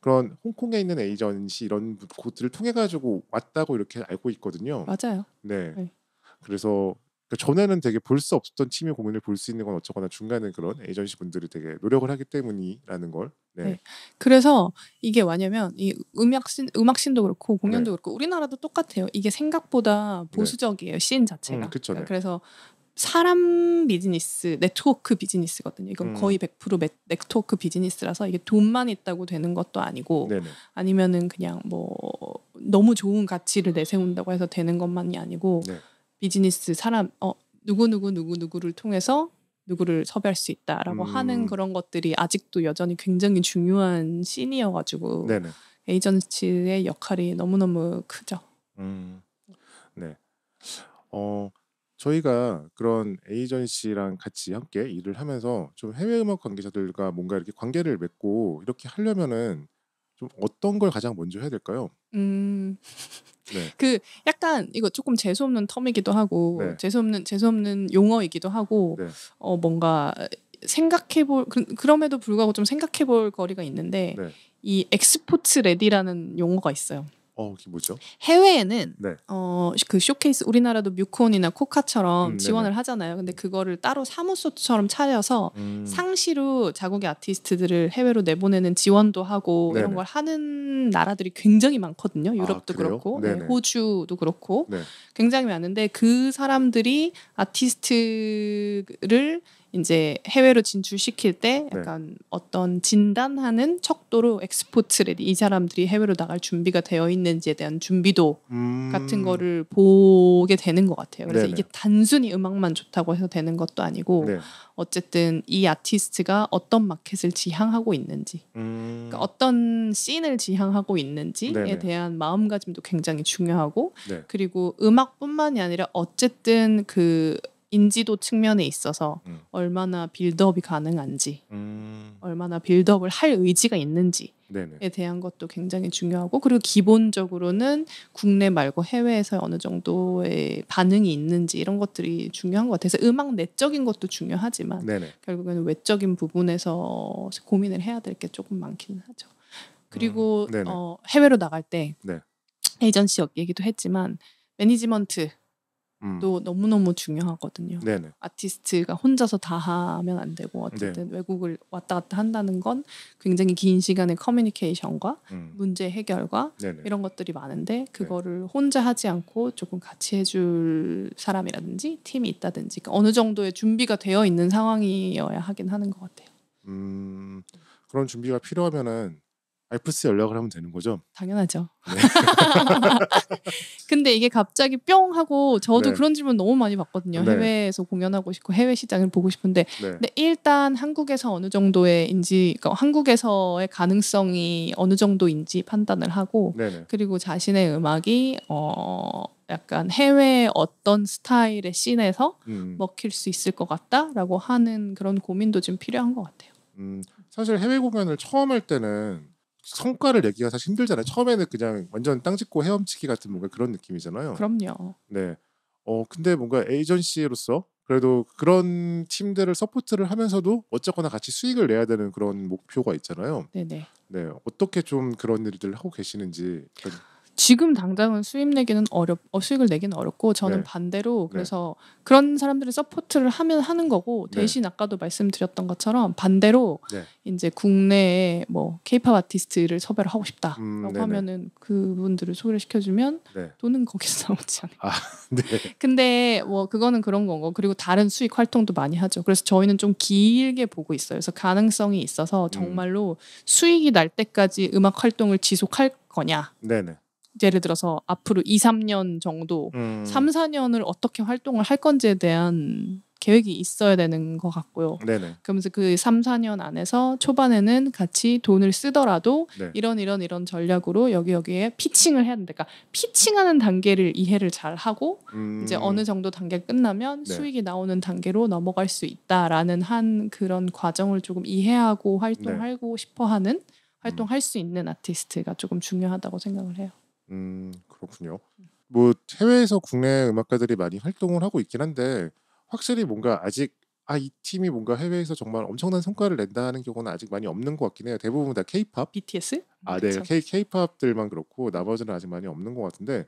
그런 홍콩에 있는 에이전시 이런 곳들을 통해 가지고 왔다고 이렇게 알고 있거든요. 맞아요. 네. 네. 그래서 그러니까 전에는 되게 볼 수 없었던 팀의 고민을볼 수 있는 건 어쩌거나 중간에 그런 에이전시 분들이 되게 노력을 하기 때문이라는 걸. 네. 네. 그래서 이게 왜냐면이 음악 신 음악 씬도 그렇고 공연도 네. 그렇고 우리나라도 똑같아요. 이게 생각보다 네. 보수적이에요. 씬 자체가. 음, 그쵸, 네. 그러니까 그래서 사람 비즈니스, 네트워크 비즈니스거든요. 이건 음. 거의 100% 네트워크 비즈니스라서 이게 돈만 있다고 되는 것도 아니고 네네. 네. 아니면은 그냥 뭐 너무 좋은 가치를 내세운다고 해서 되는 것만이 아니고 네. 비즈니스 사람 어 누구 누구 누구 누구를 통해서 누구를 섭외할 수 있다라고 음. 하는 그런 것들이 아직도 여전히 굉장히 중요한 씬이어가지고 네네. 에이전시의 역할이 너무너무 크죠. 음. 네. 어 저희가 그런 에이전시랑 같이 함께 일을 하면서 좀 해외 음악 관계자들과 뭔가 이렇게 관계를 맺고 이렇게 하려면은 좀 어떤 걸 가장 먼저 해야 될까요? 음. 네. 그 약간 이거 조금 재수 없는 텀이기도 하고 네. 재수 없는 재수 없는 용어이기도 하고 네. 어 뭔가 생각해 볼 그, 럼에도 불구하고 좀 생각해 볼 거리가 있는데 네. 이 엑스포츠 레디라는 용어가 있어요. 어, 그게 뭐죠? 해외에는 네. 어, 그 쇼케이스 우리나라도 뮤콘이나 코카처럼 음, 지원을 네네. 하잖아요. 근데 그거를 따로 사무소처럼 차려서 음. 상시로 자국의 아티스트들을 해외로 내보내는 지원도 하고 네네. 이런 걸 하는 나라들이 굉장히 많거든요. 아, 유럽도 아, 그렇고 네, 호주도 그렇고 네. 굉장히 많은데 그 사람들이 아티스트를 이제 해외로 진출시킬 때 네. 약간 네. 어떤 진단하는 척도로 엑스포트 레디 이 사람들이 해외로 나갈 준비가 되어 있는지에 대한 준비도 음... 같은 거를 보게 되는 것 같아요. 그래서 네네. 이게 단순히 음악만 좋다고 해서 되는 것도 아니고 네. 어쨌든 이 아티스트가 어떤 마켓을 지향하고 있는지 음... 그러니까 어떤 씬을 지향하고 있는지에 네네. 대한 마음가짐도 굉장히 중요하고 네. 그리고 음악뿐만이 아니라 어쨌든 그 인지도 측면에 있어서 음. 얼마나 빌드업이 가능한지, 음. 얼마나 빌드업을 할 의지가 있는지에 네네. 대한 것도 굉장히 중요하고 그리고 기본적으로는 국내 말고 해외에서 어느 정도의 반응이 있는지 이런 것들이 중요한 것 같아서 음악 내적인 것도 중요하지만 네네. 결국에는 외적인 부분에서 고민을 해야 될 게 조금 많기는 하죠. 그리고 음. 어, 해외로 나갈 때 네. 에이전시 얘기도 했지만 매니지먼트 음. 또 너무너무 중요하거든요. 네네. 아티스트가 혼자서 다 하면 안 되고 어쨌든 네. 외국을 왔다 갔다 한다는 건 굉장히 긴 시간의 커뮤니케이션과 음. 문제 해결과 네네. 이런 것들이 많은데 네. 그거를 네. 혼자 하지 않고 조금 같이 해줄 사람이라든지 팀이 있다든지 그러니까 어느 정도의 준비가 되어 있는 상황이어야 하긴 하는 것 같아요. 음, 그런 준비가 필요하면은 알프스 연락을 하면 되는 거죠? 당연하죠. 네. 근데 이게 갑자기 뿅 하고 저도 네. 그런 질문 너무 많이 받거든요. 네. 해외에서 공연하고 싶고 해외 시장을 보고 싶은데 네. 근데 일단 한국에서 어느 정도의인지 그러니까 한국에서의 가능성이 어느 정도인지 판단을 하고 그리고 자신의 음악이 어 약간 해외 어떤 스타일의 씬에서 음. 먹힐 수 있을 것 같다라고 하는 그런 고민도 좀 필요한 것 같아요. 음, 사실 해외 공연을 처음 할 때는 성과를 내기가 사실 힘들잖아요. 처음에는 그냥 완전 땅 짚고 헤엄치기 같은 뭔가 그런 느낌이잖아요. 그럼요. 네. 어 근데 뭔가 에이전시로서 그래도 그런 팀들을 서포트를 하면서도 어쨌거나 같이 수익을 내야 되는 그런 목표가 있잖아요. 네네. 네. 어떻게 좀 그런 일들을 하고 계시는지. 그러니까 지금 당장은 수입 내기는 어렵 어, 수익을 내기는 어렵고 저는 네. 반대로 네. 그래서 네. 그런 사람들의 서포트를 하면 하는 거고 네. 대신 네. 아까도 말씀드렸던 것처럼 반대로 네. 이제 국내에 뭐 케이팝 아티스트를 섭외를 하고 싶다라고 음, 하면은 그분들을 소개를 시켜주면 네. 돈은 거기서 나오지 않을까. 아, 네. 근데 뭐 그거는 그런 거고 그리고 다른 수익 활동도 많이 하죠. 그래서 저희는 좀 길게 보고 있어요. 그래서 가능성이 있어서 음. 정말로 음. 수익이 날 때까지 음악 활동을 지속할 거냐. 네네. 예를 들어서 앞으로 2, 3년 정도, 음. 3, 4년을 어떻게 활동을 할 건지에 대한 계획이 있어야 되는 것 같고요. 네네. 그러면서 그 3, 4년 안에서 초반에는 같이 돈을 쓰더라도 네. 이런 이런 이런 전략으로 여기 여기에 피칭을 해야 된다. 그러니까 피칭하는 단계를 이해를 잘 하고 음. 이제 어느 정도 단계 끝나면 네. 수익이 나오는 단계로 넘어갈 수 있다라는 한 그런 과정을 조금 이해하고 활동하고 네. 싶어하는 음. 활동할 음. 수 있는 아티스트가 조금 중요하다고 생각을 해요. 음 그렇군요. 뭐 해외에서 국내 음악가들이 많이 활동을 하고 있긴 한데 확실히 뭔가 아직 아 이 팀이 뭔가 해외에서 정말 엄청난 성과를 낸다는 경우는 아직 많이 없는 것 같긴 해요. 대부분 다 K-팝, BTS, 아네 음, K-팝들만 그렇고 나머지는 아직 많이 없는 것 같은데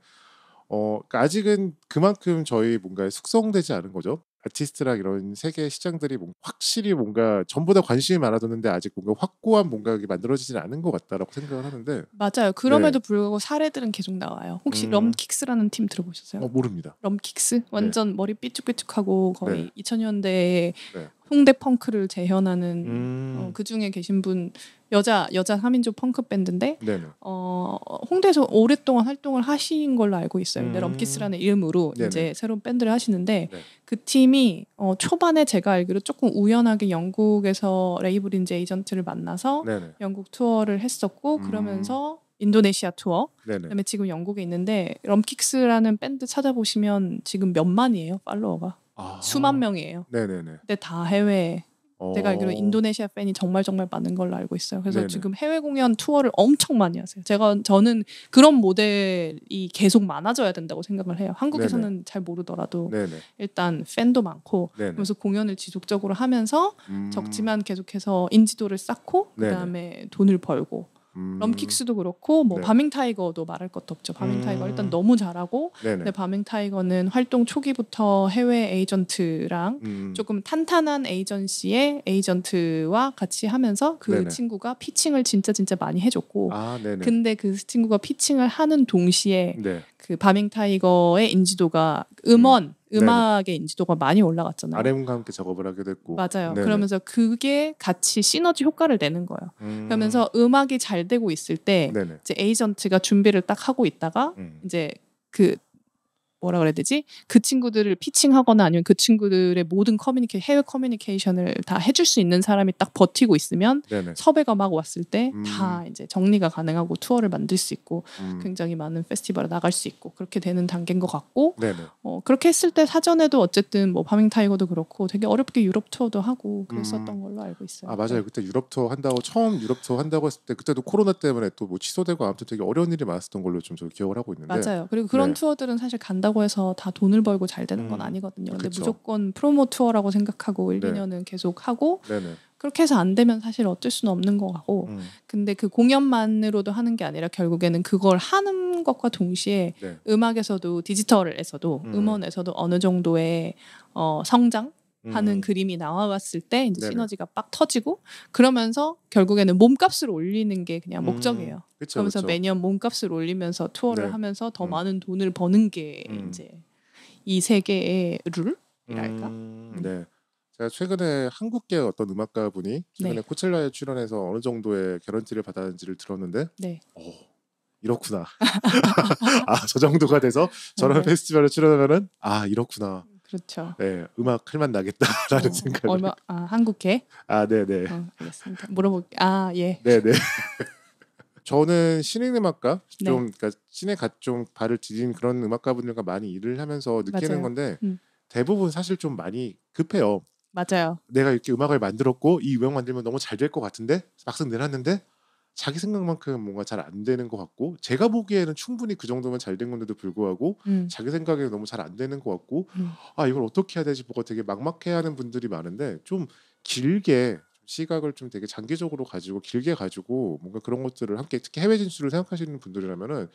어, 그러니까 아직은 그만큼 저희 뭔가 숙성되지 않은 거죠. 아티스트랑 이런 세계 시장들이 확실히 뭔가 전보다 관심이 많아졌는데 아직 뭔가 확고한 뭔가가 만들어지진 않은 것 같다라고 생각을 하는데 맞아요. 네. 그럼에도 네. 불구하고 사례들은 계속 나와요. 혹시 음. 럼킥스라는 팀 들어보셨어요? 어, 모릅니다. 럼킥스 네. 완전 네. 머리 삐죽삐죽하고 거의 네. 2000년대에 홍대 펑크를 재현하는 음. 어, 그 중에 계신 분 여자 여자 3인조 펑크 밴드인데 네네. 어, 홍대에서 오랫동안 활동을 하신 걸로 알고 있어요. 음. 럼키스라는 이름으로 네네. 이제 새로운 밴드를 하시는데 네. 그 팀이 어, 초반에 제가 알기로 조금 우연하게 영국에서 레이블인 에이전트를 만나서 네네. 영국 투어를 했었고 음. 그러면서 음. 인도네시아 투어 네네. 그다음에 지금 영국에 있는데 럼킥스라는 밴드 찾아보시면 지금 몇만이에요 팔로워가 아. 수만 명이에요. 네네네. 근데 다 해외. 어. 제가 알기로 어. 인도네시아 팬이 정말 정말 많은 걸로 알고 있어요. 그래서 네네. 지금 해외 공연 투어를 엄청 많이 하세요. 제가 저는 그런 모델이 계속 많아져야 된다고 생각을 해요. 한국에서는 네네. 잘 모르더라도 네네. 일단 팬도 많고 그래서 공연을 지속적으로 하면서 음. 적지만 계속해서 인지도를 쌓고 그다음에 돈을 벌고 음. 럼킥스도 그렇고 뭐 네. 바밍 타이거도 말할 것도 없죠. 바밍 음. 타이거 일단 너무 잘하고 네네. 근데 바밍 타이거는 활동 초기부터 해외 에이전트랑 음. 조금 탄탄한 에이전시의 에이전트와 같이 하면서 그 네네. 친구가 피칭을 진짜 진짜 많이 해줬고 아, 근데 그 친구가 피칭을 하는 동시에 네. 그 바밍 타이거의 인지도가 음원 음악의 네 인지도가 많이 올라갔잖아요. RM과 함께 작업을 하게 됐고. 맞아요. 네네. 그러면서 그게 같이 시너지 효과를 내는 거예요. 음. 그러면서 음악이 잘 되고 있을 때 네네. 이제 에이전트가 준비를 딱 하고 있다가 음. 이제 그 뭐라 그래야 되지? 그 친구들을 피칭하거나 아니면 그 친구들의 모든 커뮤니케 해외 커뮤니케이션을 다 해줄 수 있는 사람이 딱 버티고 있으면 네네. 섭외가 막 왔을 때다 음. 이제 정리가 가능하고 투어를 만들 수 있고 음. 굉장히 많은 페스티벌에 나갈 수 있고 그렇게 되는 단계인 것 같고 어, 그렇게 했을 때 사전에도 어쨌든 뭐 파밍 타이거도 그렇고 되게 어렵게 유럽 투어도 하고 그랬었던 음. 걸로 알고 있어요. 아 맞아요. 네. 그때 유럽 투어 한다고 처음 유럽 투어 한다고 했을 때 그때도 코로나 때문에 또 뭐 취소되고 아무튼 되게 어려운 일이 많았던 걸로 좀 기억을 하고 있는데 맞아요. 그리고 그런 네. 투어들은 사실 간다고 한다고 해서 다 돈을 벌고 잘 되는 건 음, 아니거든요. 근데 무조건 프로모 투어라고 생각하고 1, 2년은 계속 하고 네네. 그렇게 해서 안 되면 사실 어쩔 수는 없는 거고 음. 근데 그 공연만으로도 하는 게 아니라 결국에는 그걸 하는 것과 동시에 네. 음악에서도 디지털에서도 음. 원에서도 어느 정도의 어, 성장 하는 음. 그림이 나와봤을 때 이제 시너지가 빡 터지고 그러면서 결국에는 몸값을 올리는 게 그냥 음. 목적이에요. 그쵸, 그러면서 그쵸. 매년 몸값을 올리면서 투어를 네. 하면서 더 음. 많은 돈을 버는 게 음. 이제 이 세계의 룰이랄까. 음. 네. 네. 제가 최근에 한국계 어떤 음악가 분이 최근에 네. 코첼라에 출연해서 어느 정도의 개런티를 받았는지를 들었는데, 네. 오, 어, 이렇구나. 아저 정도가 돼서 저런 네. 페스티벌에 출연하면은 아 이렇구나. 그렇죠. 네, 음악 할만 나겠다라는 어, 생각. 얼마? 아, 한국회? 아, 네, 네. 어, 알겠습니다. 물어볼. 아, 예. 네, 네. 저는 신인 음악가 네. 그러니까 신에 갓좀 발을 디딘 그런 음악가분들과 많이 일을 하면서 느끼는 맞아요. 건데 음. 대부분 사실 좀 많이 급해요. 맞아요. 내가 이렇게 음악을 만들었고 이 음악 만들면 너무 잘 될 것 같은데 막상 내놨는데 자기 생각만큼 뭔가 잘 안 되는 것 같고 제가 보기에는 충분히 그 정도면 잘 된 건데도 불구하고 음. 자기 생각에 너무 잘 안 되는 것 같고 음. 아 이걸 어떻게 해야 되지 뭐가 되게 막막해하는 분들이 많은데 좀 길게 시각을 좀 되게 장기적으로 가지고 길게 가지고 뭔가 그런 것들을 함께 특히 해외 진출을 생각하시는 분들이라면은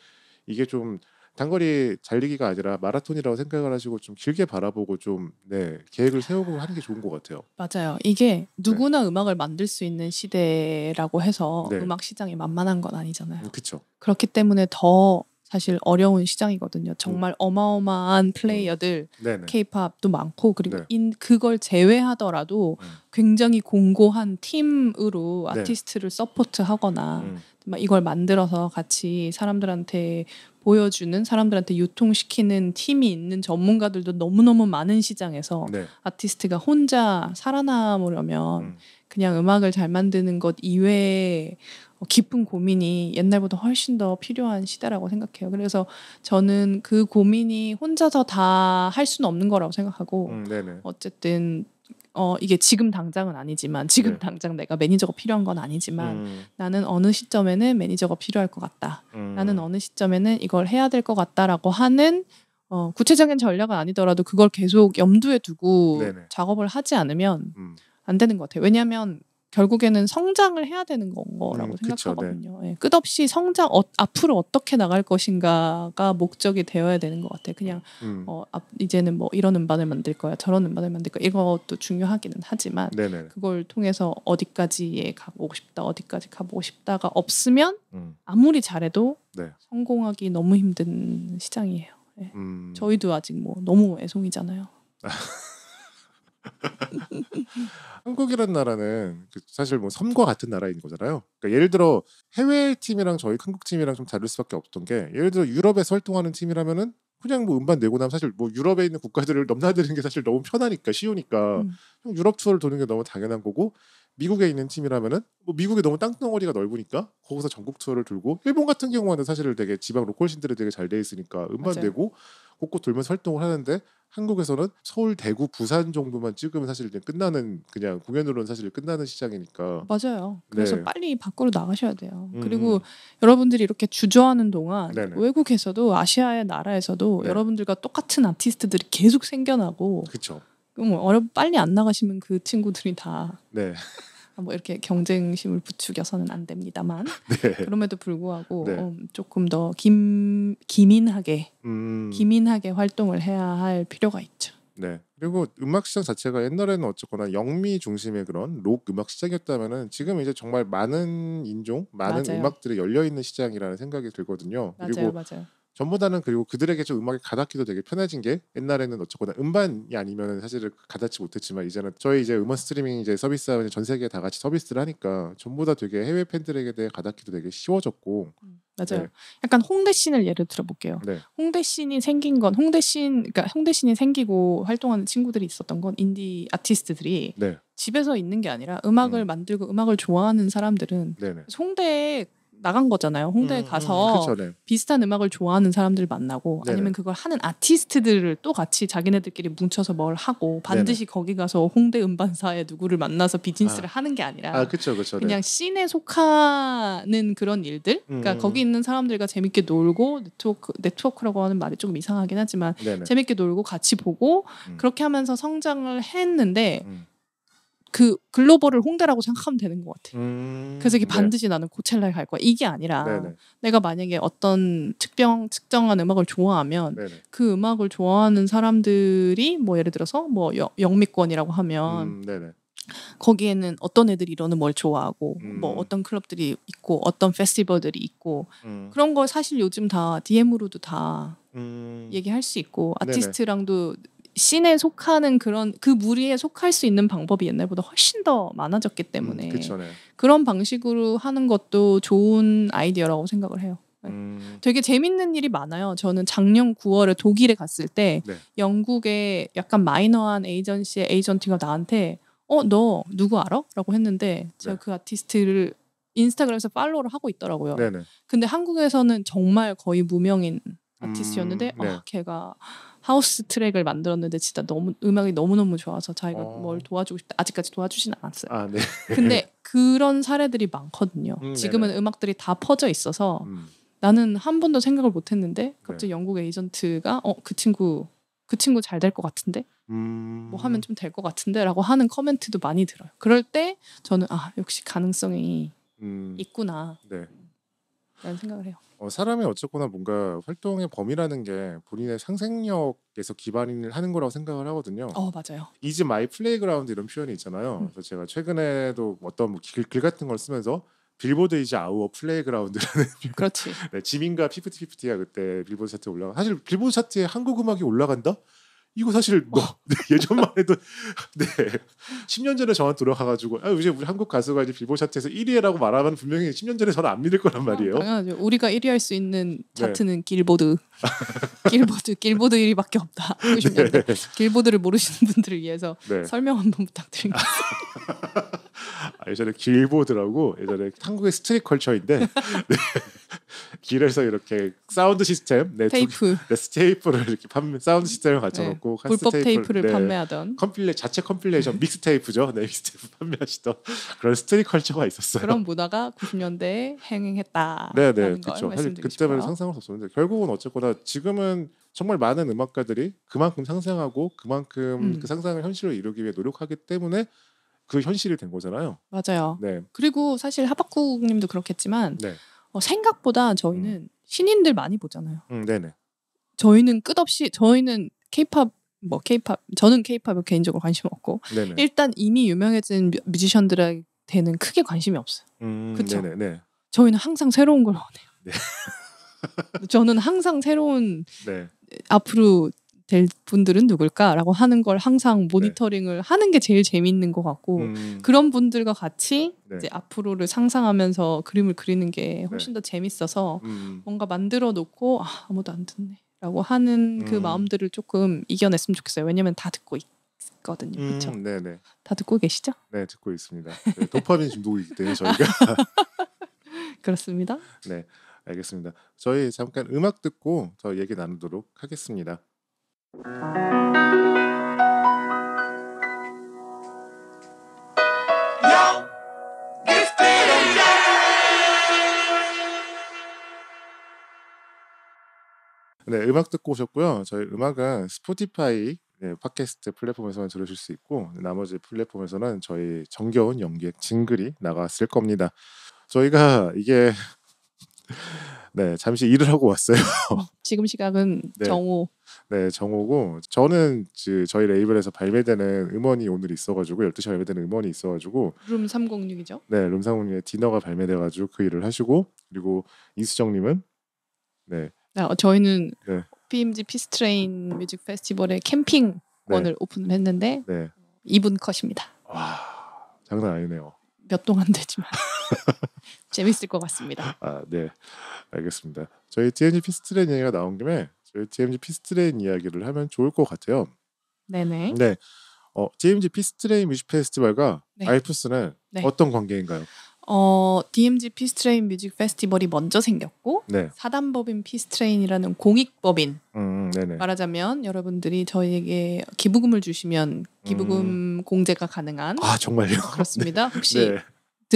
이게 좀 단거리 달리기가 아니라 마라톤이라고 생각을 하시고 좀 길게 바라보고 좀 네, 계획을 세우고 하는 게 좋은 것 같아요. 맞아요. 이게 네. 누구나 네. 음악을 만들 수 있는 시대라고 해서 네. 음악 시장이 만만한 건 아니잖아요. 그렇죠. 그렇기 때문에 더 사실 어려운 시장이거든요. 음. 정말 어마어마한 플레이어들 케이팝도 음. 많고 그리고 네. 인 그걸 제외하더라도 음. 굉장히 공고한 팀으로 네. 아티스트를 네. 서포트하거나 음. 이걸 만들어서 같이 사람들한테 보여주는 사람들한테 유통시키는 팀이 있는 전문가들도 너무너무 많은 시장에서 네. 아티스트가 혼자 살아남으려면 음. 그냥 음악을 잘 만드는 것 이외에 뭐 깊은 고민이 옛날보다 훨씬 더 필요한 시대라고 생각해요. 그래서 저는 그 고민이 혼자서 다 할 수는 없는 거라고 생각하고 음, 어쨌든 어, 이게 지금 당장은 아니지만 지금 네. 당장 내가 매니저가 필요한 건 아니지만 음. 나는 어느 시점에는 매니저가 필요할 것 같다. 음. 나는 어느 시점에는 이걸 해야 될 것 같다라고 하는 어, 구체적인 전략은 아니더라도 그걸 계속 염두에 두고 네네. 작업을 하지 않으면 음. 안 되는 것 같아요. 왜냐하면 결국에는 성장을 해야 되는 건 거라고 음, 생각하거든요. 그쵸, 네. 예, 끝없이 성장 어, 앞으로 어떻게 나갈 것인가가 목적이 되어야 되는 것 같아요. 그냥 음. 어, 앞, 이제는 뭐 이런 음반을 만들 거야, 저런 음반을 만들 거야 이것도 중요하기는 하지만 네네. 네, 네. 그걸 통해서 어디까지에 가보고 싶다, 어디까지 가보고 싶다가 없으면 음. 아무리 잘해도 네. 성공하기 너무 힘든 시장이에요. 예. 음. 저희도 아직 뭐 너무 애송이잖아요. 한국이란 나라는 그 사실 뭐 섬과 같은 나라인 거잖아요. 그러니까 예를 들어 해외 팀이랑 저희 한국 팀이랑 좀 다를 수밖에 없던 게 예를 들어 유럽에서 활동하는 팀이라면은 그냥 뭐 음반 내고 나면 사실 뭐 유럽에 있는 국가들을 넘나드는 게 사실 너무 편하니까 쉬우니까 음. 유럽 투어를 도는 게 너무 당연한 거고 미국에 있는 팀이라면은 뭐 미국이 너무 땅덩어리가 넓으니까 거기서 전국 투어를 돌고 일본 같은 경우는 사실을 되게 지방 로컬 신들이 되게 잘 돼 있으니까 음반 맞아요. 내고 곳곳 돌면서 활동을 하는데 한국에서는 서울, 대구, 부산 정도만 찍으면 사실 끝나는 그냥 공연으로는 사실 끝나는 시장이니까 맞아요. 그래서 네. 빨리 밖으로 나가셔야 돼요. 음. 그리고 여러분들이 이렇게 주저하는 동안 네네. 외국에서도 아시아의 나라에서도 네. 여러분들과 똑같은 아티스트들이 계속 생겨나고 그렇죠. 그럼 어 빨리 안 나가시면 그 친구들이 다 네. 뭐 이렇게 경쟁심을 부추겨서는 안 됩니다만 네. 그럼에도 불구하고 네. 음, 조금 더 김, 기민하게 음. 기민하게 활동을 해야 할 필요가 있죠. 네. 그리고 음악 시장 자체가 옛날에는 어쨌거나 영미 중심의 그런 록 음악 시장이었다면은 지금 이제 정말 많은 인종, 많은 맞아요. 음악들이 열려 있는 시장이라는 생각이 들거든요. 맞아요, 그리고 맞아요. 전보다는 그리고 그들에게 좀 음악이 가닿기도 되게 편해진 게 옛날에는 어쨌거나 음반이 아니면 사실은 그 가닿지 못했지만 이제는 저희 이제 음원 스트리밍 이제 서비스 하면전 세계 다 같이 서비스를 하니까 전보다 되게 해외 팬들에게 대해 가닿기도 되게 쉬워졌고 음, 맞아요. 네. 약간 홍대신을 예를 들어볼게요. 네. 홍대신이 생긴 건 홍대신 그러니까 홍대신이 생기고 활동하는 친구들이 있었던 건 인디 아티스트들이 네. 집에서 있는 게 아니라 음악을 음. 만들고 음악을 좋아하는 사람들은 홍대에 나간 거잖아요. 홍대에 음, 음 가서 음, 그쵸, 네. 비슷한 음악을 좋아하는 사람들 만나고 네 아니면 그걸 하는 아티스트들을 또 같이 자기네들끼리 뭉쳐서 뭘 하고 반드시 네 거기 가서 홍대 음반사에 누구를 만나서 비즈니스를 아. 하는 게 아니라 아, 그쵸, 그쵸, 네. 그냥 네. 씬에 속하는 그런 일들 그러니까 음, 음 거기 음. 있는 사람들과 재밌게 놀고 네트워크 네트워크라고 하는 말이 조금 이상하긴 하지만 네네. 재밌게 놀고 같이 보고 그렇게 하면서 성장을 했는데 그 글로벌을 홍대라고 생각하면 되는 것 같아. 음, 그래서 이게 네. 반드시 네. 나는 고첼라에 갈 거야. 이게 아니라 네네. 내가 만약에 어떤 측정 측정한 음악을 좋아하면 네네. 그 음악을 좋아하는 사람들이 뭐 예를 들어서 뭐 여, 영미권이라고 하면 음, 거기에는 어떤 애들이 이러는 뭘 좋아하고 뭐 음. 뭐 어떤 클럽들이 있고 어떤 페스티벌들이 있고 음. 그런 걸 사실 요즘 다 DM으로도 다 음. 얘기할 수 있고 아티스트랑도 네네. 신에 속하는 그런 그 무리에 속할 수 있는 방법이 옛날보다 훨씬 더 많아졌기 음, 때문에 음, 그쵸, 네. 그런 방식으로 하는 것도 좋은 아이디어라고 생각을 해요. 네. 음. 되게 재밌는 일이 많아요. 저는 작년 9월에 독일에 갔을 때 네. 영국의 약간 마이너한 에이전시의 에이전트가 나한테 어 너 누구 알아? 라고 했는데 제가 네. 그 아티스트를 인스타그램에서 팔로우를 하고 있더라고요. 근데 한국에서는 정말 거의 무명인 아티스트였는데 음, 네. 아, 걔가 하우스 트랙을 만들었는데 진짜 너무 음악이 너무너무 좋아서 자기가 어. 뭘 도와주고 싶다 아직까지 도와주진 않았어요. 아, 네. 근데 그런 사례들이 많거든요. 음, 지금은 네네. 음악들이 다 퍼져 있어서 음. 나는 한 번도 생각을 못 했는데 갑자기 네. 영국 에이전트가 어그 친구 그 친구 잘 될 것 같은데 음... 뭐 하면 좀 될 것 같은데라고 하는 커멘트도 많이 들어요. 그럴 때 저는 아 역시 가능성이 음... 있구나. 네. 라는 생각을 해요. 어, 사람이 어쨌거나 뭔가 활동의 범위라는 게 본인의 상생력에서 기반을 하는 거라고 생각을 하거든요. 어 맞아요. 이즈 마이 플레이그라운드 이런 표현이 있잖아요. 음. 그래서 제가 최근에도 뭐 어떤 뭐 길, 길 같은 걸 쓰면서 빌보드 이즈 아우어 플레이그라운드라는 그렇지. 네, 지민과 피프티 피프티가 그때 빌보드 차트 올라가. 사실 빌보드 차트에 한국 음악이 올라간다? 이거 사실 뭐 네, 예전만 해도 네 10년 전에 저한테 돌아가가지고 아 이제 우리 한국 가수가 이제 빌보드 차트에서 1위라고 말하면 분명히 10년 전에 저는 안 믿을 거란 아, 말이에요. 당연하죠. 우리가 1위할 수 있는 네. 차트는 네. 길보드, 길보드, 길보드 1위밖에 없다. 90년대 네. 길보드를 모르시는 분들을 위해서 네. 설명 한번 부탁드립니다. 아, 예전에 길보드라고 예전에 한국의 스트릿 컬처인데 네. 길에서 이렇게 사운드 시스템 네, 테이프 두, 네, 테이프를 이렇게 판매 사운드 시스템을 갖춰놓고 네. 불법 테이프를, 네. 판매하던 컴필레 자체 컴필레이션 믹스 테이프죠 네 믹스 테이프 판매하시던 그런 스트릿 컬처가 있었어요 그런 문화가 90년대에 행행했다 네네 그렇죠 그때만 상상할 수 없었는데 결국은 어쨌거나 지금은 정말 많은 음악가들이 그만큼 상상하고 그만큼 음. 그 상상을 현실로 이루기 위해 노력하기 때문에 그 현실이 된 거잖아요. 맞아요. 네. 그리고 사실 하박국님도 그렇겠지만 네. 어, 생각보다 저희는 음. 신인들 많이 보잖아요. 음, 네네. 저희는 끝없이 저희는 케팝뭐케팝 뭐 저는 케팝에 개인적으로 관심 없고 네네. 일단 이미 유명해진 뮤지션들한테는 크게 관심이 없어요. 음, 그렇죠. 네 저희는 항상 새로운 걸 원해요. 네. 저는 항상 새로운 네. 앞으로 될 분들은 누굴까라고 하는 걸 항상 네. 모니터링을 네. 하는 게 제일 재밌는 것 같고 음. 그런 분들과 같이 네. 이제 앞으로를 상상하면서 그림을 그리는 게 네. 훨씬 네. 더 재밌어서 음, 음. 뭔가 만들어 놓고 아, 아무도 안 듣네라고 하는 그 음. 그 마음들을 조금 이겨냈으면 좋겠어요. 왜냐하면 다 듣고 있거든요. 음, 그렇죠? 네네. 다 듣고 계시죠? 네, 듣고 있습니다. 네, 도파민 중독이기 때문에 저희가 그렇습니다. 네, 알겠습니다. 저희 잠깐 음악 듣고 저 얘기 나누도록 하겠습니다. 네, 음악 듣고 오셨고요. 저희 음악은 스포티파이 네, 팟캐스트 플랫폼에서만 들으실 수 있고 네, 나머지 플랫폼에서는 저희 정겨운 연기의 징글이 나갔을 겁니다. 저희가 이게 네 잠시 일을 하고 왔어요. 지금 시각은 네. 정오 네, 정호고 저는 저희 레이블에서 발매되는 음원이 오늘 있어가지고 12시 발매되는 음원이 있어가지고 룸 306이죠? 네, 룸 306의 디너가 발매돼가지고 그 일을 하시고 그리고 이수정님은 네, 아, 저희는 네. BMG 피스트레인 뮤직 페스티벌의 캠핑 네. 원을 네. 오픈을 했는데 네. 2분 컷입니다. 와, 장난 아니네요. 몇 동안 되지만 재밌을 것 같습니다. 아, 네. 알겠습니다. 저희 TNG 피스트레인 얘기가 나온 김에 저희 GMG 피스트레인 이야기를 하면 좋을 것 같아요. 네네. 네. 어, GMG 피스트레인 뮤직 페스티벌과 네. 알프스는 네. 어떤 관계인가요? 어, DMG 피스트레인 뮤직 페스티벌이 먼저 생겼고 네. 사단법인 피스트레인이라는 공익법인 음, 음 말하자면 여러분들이 저희에게 기부금을 주시면 기부금 음. 공제가 가능한 아 정말요? 네. 그렇습니다. 혹시 네.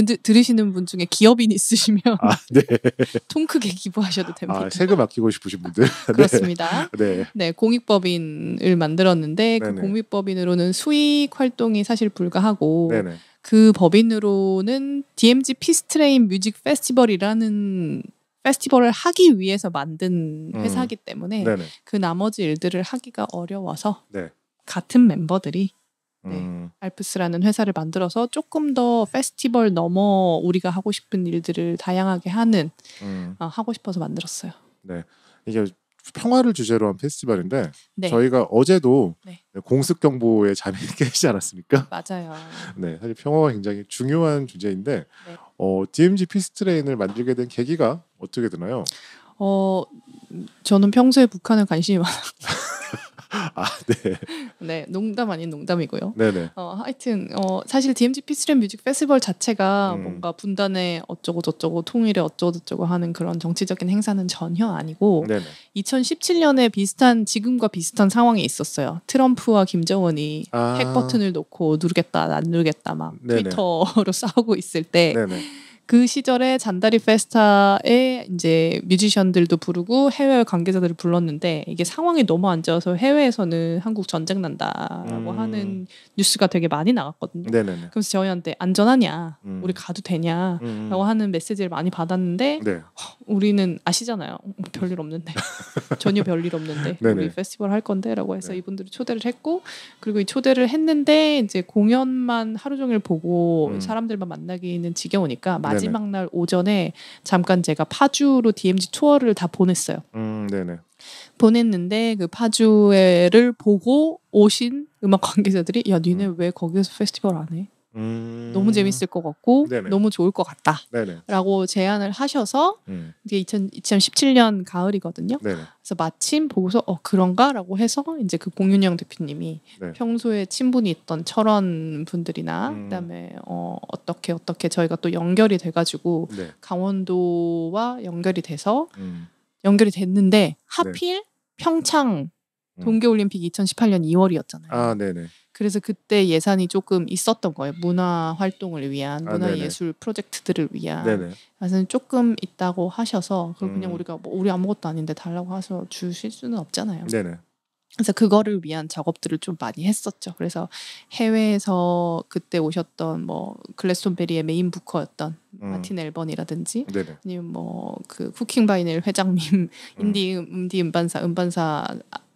드, 들으시는 분 중에 기업인 있으시면 아, 네. 통 크게 기부하셔도 아, 됩니다. 아, 세금 아끼고 싶으신 분들. 그렇습니다. 네. 네. 네. 공익법인을 만들었는데 그 네네. 그 공익법인으로는 수익 활동이 사실 불가하고 네네. 그 법인으로는 DMG 피스트레인 뮤직 페스티벌이라는 페스티벌을 하기 위해서 만든 음. 회사이기 때문에 음. 그 나머지 일들을 하기가 어려워서 네. 같은 멤버들이 네. 음. 알프스라는 회사를 만들어서 조금 더 페스티벌 넘어 우리가 하고 싶은 일들을 다양하게 하는 음. 어, 하고 싶어서 만들었어요. 네, 이게 평화를 주제로 한 페스티벌인데 네. 저희가 어제도 네. 네 공습 경보에 잠이 깨지 않았습니까? 맞아요. 네, 사실 평화가 굉장히 중요한 주제인데 네. 어, DMG 피스트레인을 만들게 된 계기가 어떻게 되나요? 어, 저는 평소에 북한에 관심이 많아. 아, 네. 네, 농담 아닌 농담이고요. 네네. 어, 하여튼 어, 사실 DMZ 피스랜 뮤직 페스티벌 자체가 음. 뭔가 분단의 어쩌고 저쩌고 통일의 어쩌고 저쩌고 하는 그런 정치적인 행사는 전혀 아니고 네네. 2017년에 비슷한 지금과 비슷한 상황이 있었어요. 트럼프와 김정은이 아. 핵 버튼을 놓고 누르겠다 안 누르겠다 막 네네. 트위터로 싸우고 있을 때. 네네. 그 시절에 잔다리 페스타에 이제 뮤지션들도 부르고 해외 관계자들을 불렀는데 이게 상황이 너무 안 좋아서 해외에서는 한국 전쟁 난다라고 음. 하는 뉴스가 되게 많이 나왔거든요 네네네. 그래서 저희한테 안전하냐, 음. 우리 가도 되냐라고 음. 하는 메시지를 많이 받았는데 네. 허, 우리는 아시잖아요. 별일 없는데 전혀 별일 없는데 우리 페스티벌 할 건데라고 해서 네. 이분들을 초대를 했고 그리고 이 초대를 했는데 이제 공연만 하루 종일 보고 음. 사람들만 만나기는 지겨우니까 마지막 네네. 날 오전에 잠깐 제가 파주로 DMZ 투어를 다 보냈어요. 음, 네네. 보냈는데 그파주를 보고 오신 음악 관계자들이 야 니네 음. 왜 거기에서 페스티벌 안 해? 음... 너무 재밌을 것 같고 네네. 너무 좋을 것 같다라고 제안을 하셔서 음. 이게 2000, 2017년 가을이거든요. 네네. 그래서 마침 보고서 어 그런가라고 해서 이제 그 공윤영 대표님이 네. 평소에 친분이 있던 철원 분들이나 음. 그다음에 어 어떻게 어떻게 저희가 또 연결이 돼가지고 네. 강원도와 연결이 돼서 음. 연결이 됐는데 네. 하필 네. 평창 음. 동계올림픽 2018년 2월이었잖아요. 아, 네네. 그래서 그때 예산이 조금 있었던 거예요. 문화 활동을 위한 아, 문화 예술 프로젝트들을 위한. 네네. 그래서 조금 있다고 하셔서 그걸 그냥 음. 우리가 뭐 우리 아무것도 아닌데 달라고 해서 주실 수는 없잖아요. 네네. 그래서 그거를 위한 작업들을 좀 많이 했었죠. 그래서 해외에서 그때 오셨던 뭐 글래스톤베리의 메인 부커였던 음. 마틴 앨번이라든지 아니면 뭐그 쿠킹 바이넬 회장님 음. 인디 음. 디 음반사 음반사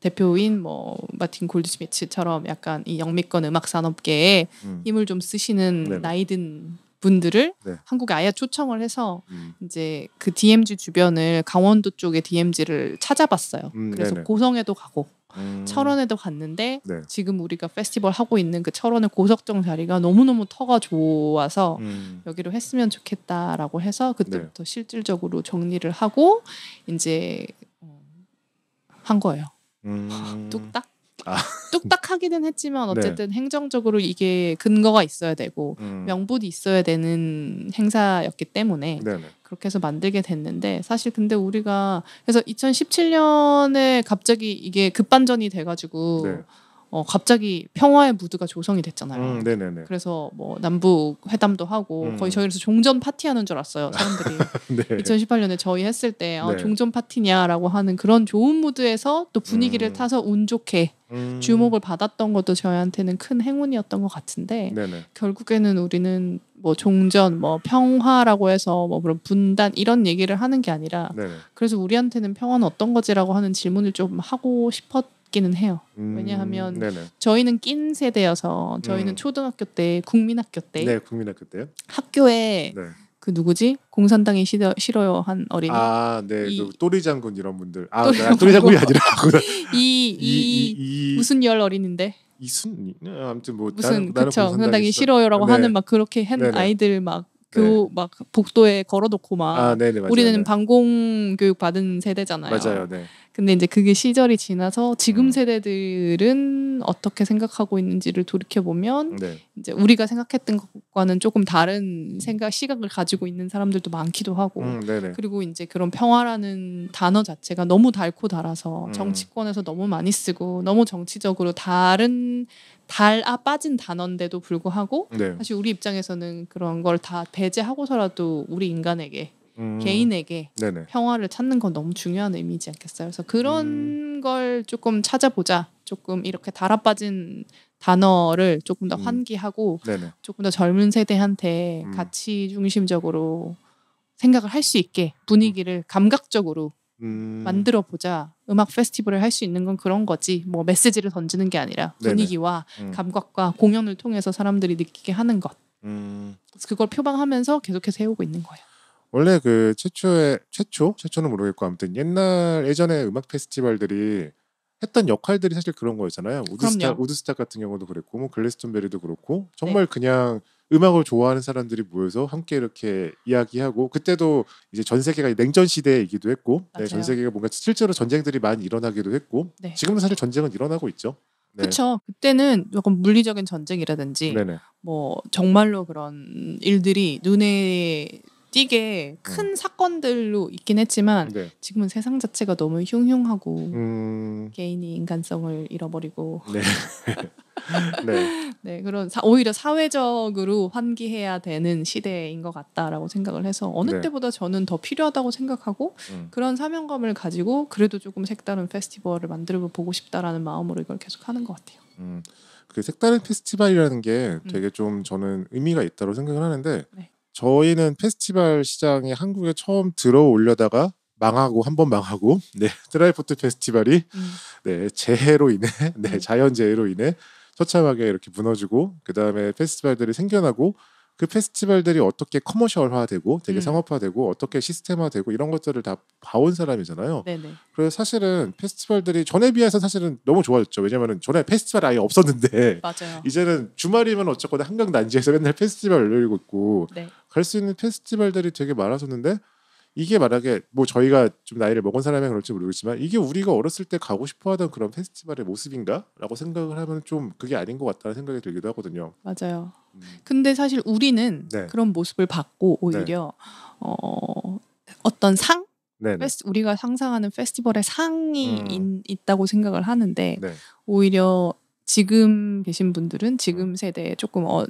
대표인 뭐 마틴 골드스미츠처럼 약간 이 영미권 음악 산업계에 음. 힘을 좀 쓰시는 네네. 나이든 분들을 네. 한국에 아예 초청을 해서 음. 이제 그 DMZ 주변을 강원도 쪽에 DMZ를 찾아봤어요. 음, 네, 그래서 네네. 고성에도 가고 음. 철원에도 갔는데 네. 지금 우리가 페스티벌 하고 있는 그 철원의 고석정 자리가 너무너무 터가 좋아서 음. 여기로 했으면 좋겠다라고 해서 그때부터 네. 실질적으로 정리를 하고 이제 어, 한 거예요. 음. 뚝딱. 아. 뚝딱 하기는 했지만 네. 어쨌든 네. 행정적으로 이게 근거가 있어야 되고 음. 명분이 있어야 되는 행사였기 때문에 네네. 그렇게 해서 만들게 됐는데 사실 근데 우리가 그래서 2017년에 갑자기 이게 급반전이 돼가지고 네. 어, 갑자기 평화의 무드가 조성이 됐잖아요. 음, 네네네. 그래서 뭐 남북 회담도 하고 음. 거의 저희 그서 종전 파티하는 줄 알았어요 사람들이. 네. 2018년에 저희 했을 때 어, 네. 종전 파티냐라고 하는 그런 좋은 무드에서 또 분위기를 음. 타서 운 좋게 음. 주목을 받았던 것도 저희한테는 큰 행운이었던 것 같은데 네네. 결국에는 우리는 뭐 종전 뭐 평화라고 해서 뭐 그런 분단 이런 얘기를 하는 게 아니라 네네. 그래서 우리한테는 평화는 어떤 거지라고 하는 질문을 좀 하고 싶었. 있기는 해요. 음, 왜냐하면 네네. 저희는 낀 세대여서 저희는 음. 초등학교 때 국민학교 때 네, 국민학교 때요. 학교에 네. 그 누구지? 공산당이 싫어, 싫어요 한 어린이. 아, 네. 이, 그 또리 장군 이런 분들. 아, 또리, 네, 장군이 아니라 이, 이, 무슨 열 어린인데. 이순 네, 아무튼 뭐 무슨 그쵸 나 공산당이 싫어요라고 네. 하는 막 그렇게 한 네네. 아이들 막 네. 교막 복도에 걸어놓고 막 아, 네네, 네, 맞아요, 우리는 네. 방공 교육 받은 세대잖아요. 맞아요. 네. 근데 이제 그게 시절이 지나서 지금 음. 세대들은 어떻게 생각하고 있는지를 돌이켜 보면 네. 이제 우리가 생각했던 것과는 조금 다른 생각 시각을 가지고 있는 사람들도 많기도 하고 음, 네, 그리고 이제 그런 평화라는 단어 자체가 너무 달고 달아서 음. 정치권에서 너무 많이 쓰고 너무 정치적으로 다른 달아 빠진 단어인데도 불구하고 네. 사실 우리 입장에서는 그런 걸 다 배제하고서라도 우리 인간에게 음. 개인에게 네네. 평화를 찾는 건 너무 중요한 의미지 않겠어요. 그래서 그런 음. 걸 조금 찾아보자. 조금 이렇게 달아 빠진 단어를 조금 더 음. 환기하고 음. 조금 더 젊은 세대한테 음. 가치 중심적으로 생각을 할 수 있게 분위기를 음. 감각적으로 음. 만들어 보자. 음악 페스티벌을 할 수 있는 건 그런 거지. 뭐 메시지를 던지는 게 아니라 분위기와 음. 감각과 공연을 통해서 사람들이 느끼게 하는 것. 음. 그걸 표방하면서 계속해서 해오고 있는 거예요. 원래 그 최초의 최초 최초는 모르겠고 아무튼 옛날 예전에 음악 페스티벌들이 했던 역할들이 사실 그런 거였잖아요. 우드스타 우드스타 같은 경우도 그랬고 뭐 글래스톤베리도 그렇고 네. 정말 네. 그냥 음악을 좋아하는 사람들이 모여서 함께 이렇게 이야기하고 그때도 이제 전 세계가 냉전 시대이기도 했고 네, 전 세계가 뭔가 실제로 전쟁들이 많이 일어나기도 했고 네. 지금은 사실 전쟁은 일어나고 있죠. 네. 그렇죠. 그때는 조금 물리적인 전쟁이라든지 네네. 뭐 정말로 그런 일들이 눈에 뛰게 큰 음. 사건들로 있긴 했지만 네. 지금은 세상 자체가 너무 흉흉하고 음... 개인이 인간성을 잃어버리고 네. 네. 네. 그런 사, 오히려 사회적으로 환기해야 되는 시대인 것 같다라고 생각을 해서 어느 네. 때보다 저는 더 필요하다고 생각하고 음. 그런 사명감을 가지고 그래도 조금 색다른 페스티벌을 만들어 보고 싶다라는 마음으로 이걸 계속 하는 것 같아요. 음, 그 색다른 페스티벌이라는 게 음. 되게 좀 저는 의미가 있다고 생각을 하는데 네. 저희는 페스티벌 시장에 한국에 처음 들어올려다가 망하고 한 번 망하고 네드라이포트 페스티벌이 음. 네 재해로 인해 네 음. 자연 재해로 인해 처참하게 이렇게 무너지고 그 다음에 페스티벌들이 생겨나고 그 페스티벌들이 어떻게 커머셜화되고 되게 음. 상업화되고 어떻게 시스템화되고 이런 것들을 다 봐온 사람이잖아요. 네네. 그래서 사실은 페스티벌들이 전에 비해서 사실은 너무 좋아졌죠. 왜냐하면 전에 페스티벌 아예 없었는데 맞아요. 이제는 주말이면 어쨌거나 한강 난지에서 맨날 페스티벌 열리고 있고 네. 갈수 있는 페스티벌들이 되게 많아졌는데 이게 만약에 뭐 저희가 좀 나이를 먹은 사람이 그럴지 모르겠지만 이게 우리가 어렸을 때 가고 싶어하던 그런 페스티벌의 모습인가라고 생각을 하면 좀 그게 아닌 것 같다는 생각이 들기도 하거든요. 맞아요. 음. 근데 사실 우리는 네. 그런 모습을 봤고 오히려 네. 어, 어떤 상 페스, 우리가 상상하는 페스티벌의 상이 음. 있, 다고 생각을 하는데 네. 오히려 지금 계신 분들은 음. 지금 세대에 조금 어,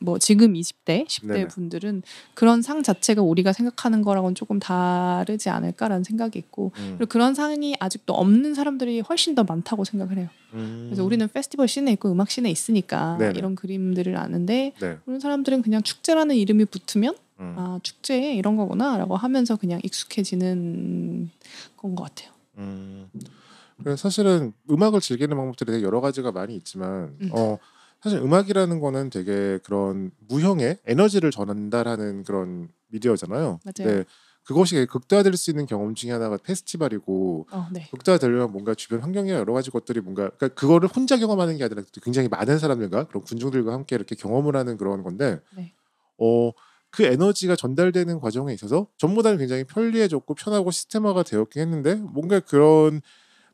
뭐 지금 20대, 10대 네네. 분들은 그런 상 자체가 우리가 생각하는 거랑은 조금 다르지 않을까라는 생각이 있고 음. 그리고 그런 상이 아직도 없는 사람들이 훨씬 더 많다고 생각을 해요. 음. 그래서 우리는 페스티벌 씬에 있고 음악 씬에 있으니까 네네. 이런 그림들을 아는데 네. 그런 사람들은 그냥 축제라는 이름이 붙으면 음. 아 축제 이런 거구나라고 하면서 그냥 익숙해지는 건 것 같아요. 음. 그 사실은 음악을 즐기는 방법들이 되게 여러 가지가 많이 있지만 음. 어 사실 음악이라는 거는 되게 그런 무형의 에너지를 전달하는 그런 미디어잖아요. 맞아요. 네. 그것이 극대화될 수 있는 경험 중에 하나가 페스티벌이고 어, 네. 극대화되려면 뭔가 주변 환경이나 여러 가지 것들이 뭔가 그러니까 그거를 혼자 경험하는 게 아니라 굉장히 많은 사람들과 그런 군중들과 함께 이렇게 경험을 하는 그런 건데 네. 어그 에너지가 전달되는 과정에 있어서 전보다는 굉장히 편리해졌고 편하고 시스템화가 되었긴 했는데 뭔가 그런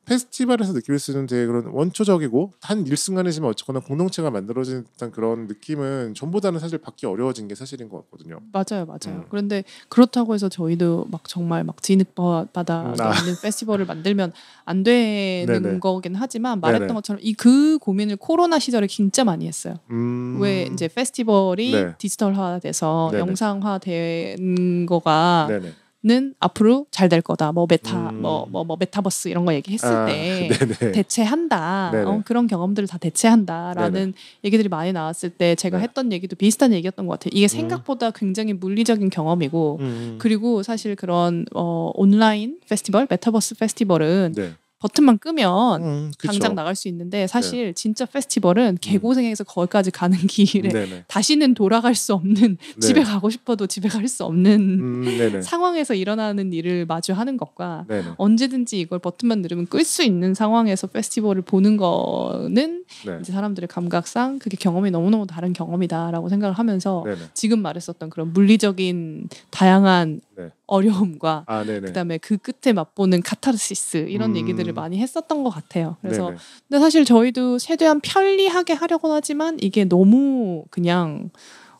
페스티벌에서 느낄 수 있는 되게 그런 원초적이고 한 일순간이지만 어쨌거나 공동체가 만들어진 그런 느낌은 전보다는 사실 받기 어려워진 게 사실인 것 같거든요. 맞아요, 맞아요. 음. 그런데 그렇다고 해서 저희도 막 정말 막 진흙바다가 아. 있는 페스티벌을 만들면 안 되는 네네. 거긴 하지만 말했던 네네. 것처럼 이 그 고민을 코로나 시절에 진짜 많이 했어요. 음. 왜 이제 페스티벌이 네. 디지털화돼서 영상화된 거가 네네. 는 앞으로 잘 될 거다. 뭐 메타, 음. 뭐, 뭐, 뭐 메타버스 이런 거 얘기했을 아, 때 네네. 대체한다. 네네. 어, 그런 경험들을 다 대체한다라는 네네. 얘기들이 많이 나왔을 때 제가 네. 했던 얘기도 비슷한 얘기였던 것 같아요. 이게 음. 생각보다 음. 굉장히 물리적인 경험이고 음, 음. 그리고 사실 그런 어, 온라인 페스티벌, 메타버스 페스티벌은 네. 버튼만 끄면 음, 당장 나갈 수 있는데 네. 사실 네. 진짜 페스티벌은 음. 개고생해서 음. 거기까지 가는 길에 네네. 다시는 돌아갈 수 없는 네. 집에 가고 싶어도 집에 갈 수 없는 음, 상황에서 일어나는 일을 마주하는 것과 네네. 언제든지 이걸 버튼만 누르면 끌 수 있는 상황에서 페스티벌을 보는 거는 네. 이제 사람들의 감각상 그게 경험이 너무너무 다른 경험이다라고 생각을 하면서 네네. 지금 말했었던 그런 물리적인 다양한 네. 어려움과 아, 그다음에 그 끝에 맛보는 카타르시스 이런 음... 얘기들을 많이 했었던 것 같아요. 그래서 네네. 근데 사실 저희도 최대한 편리하게 하려고 하지만 이게 너무 그냥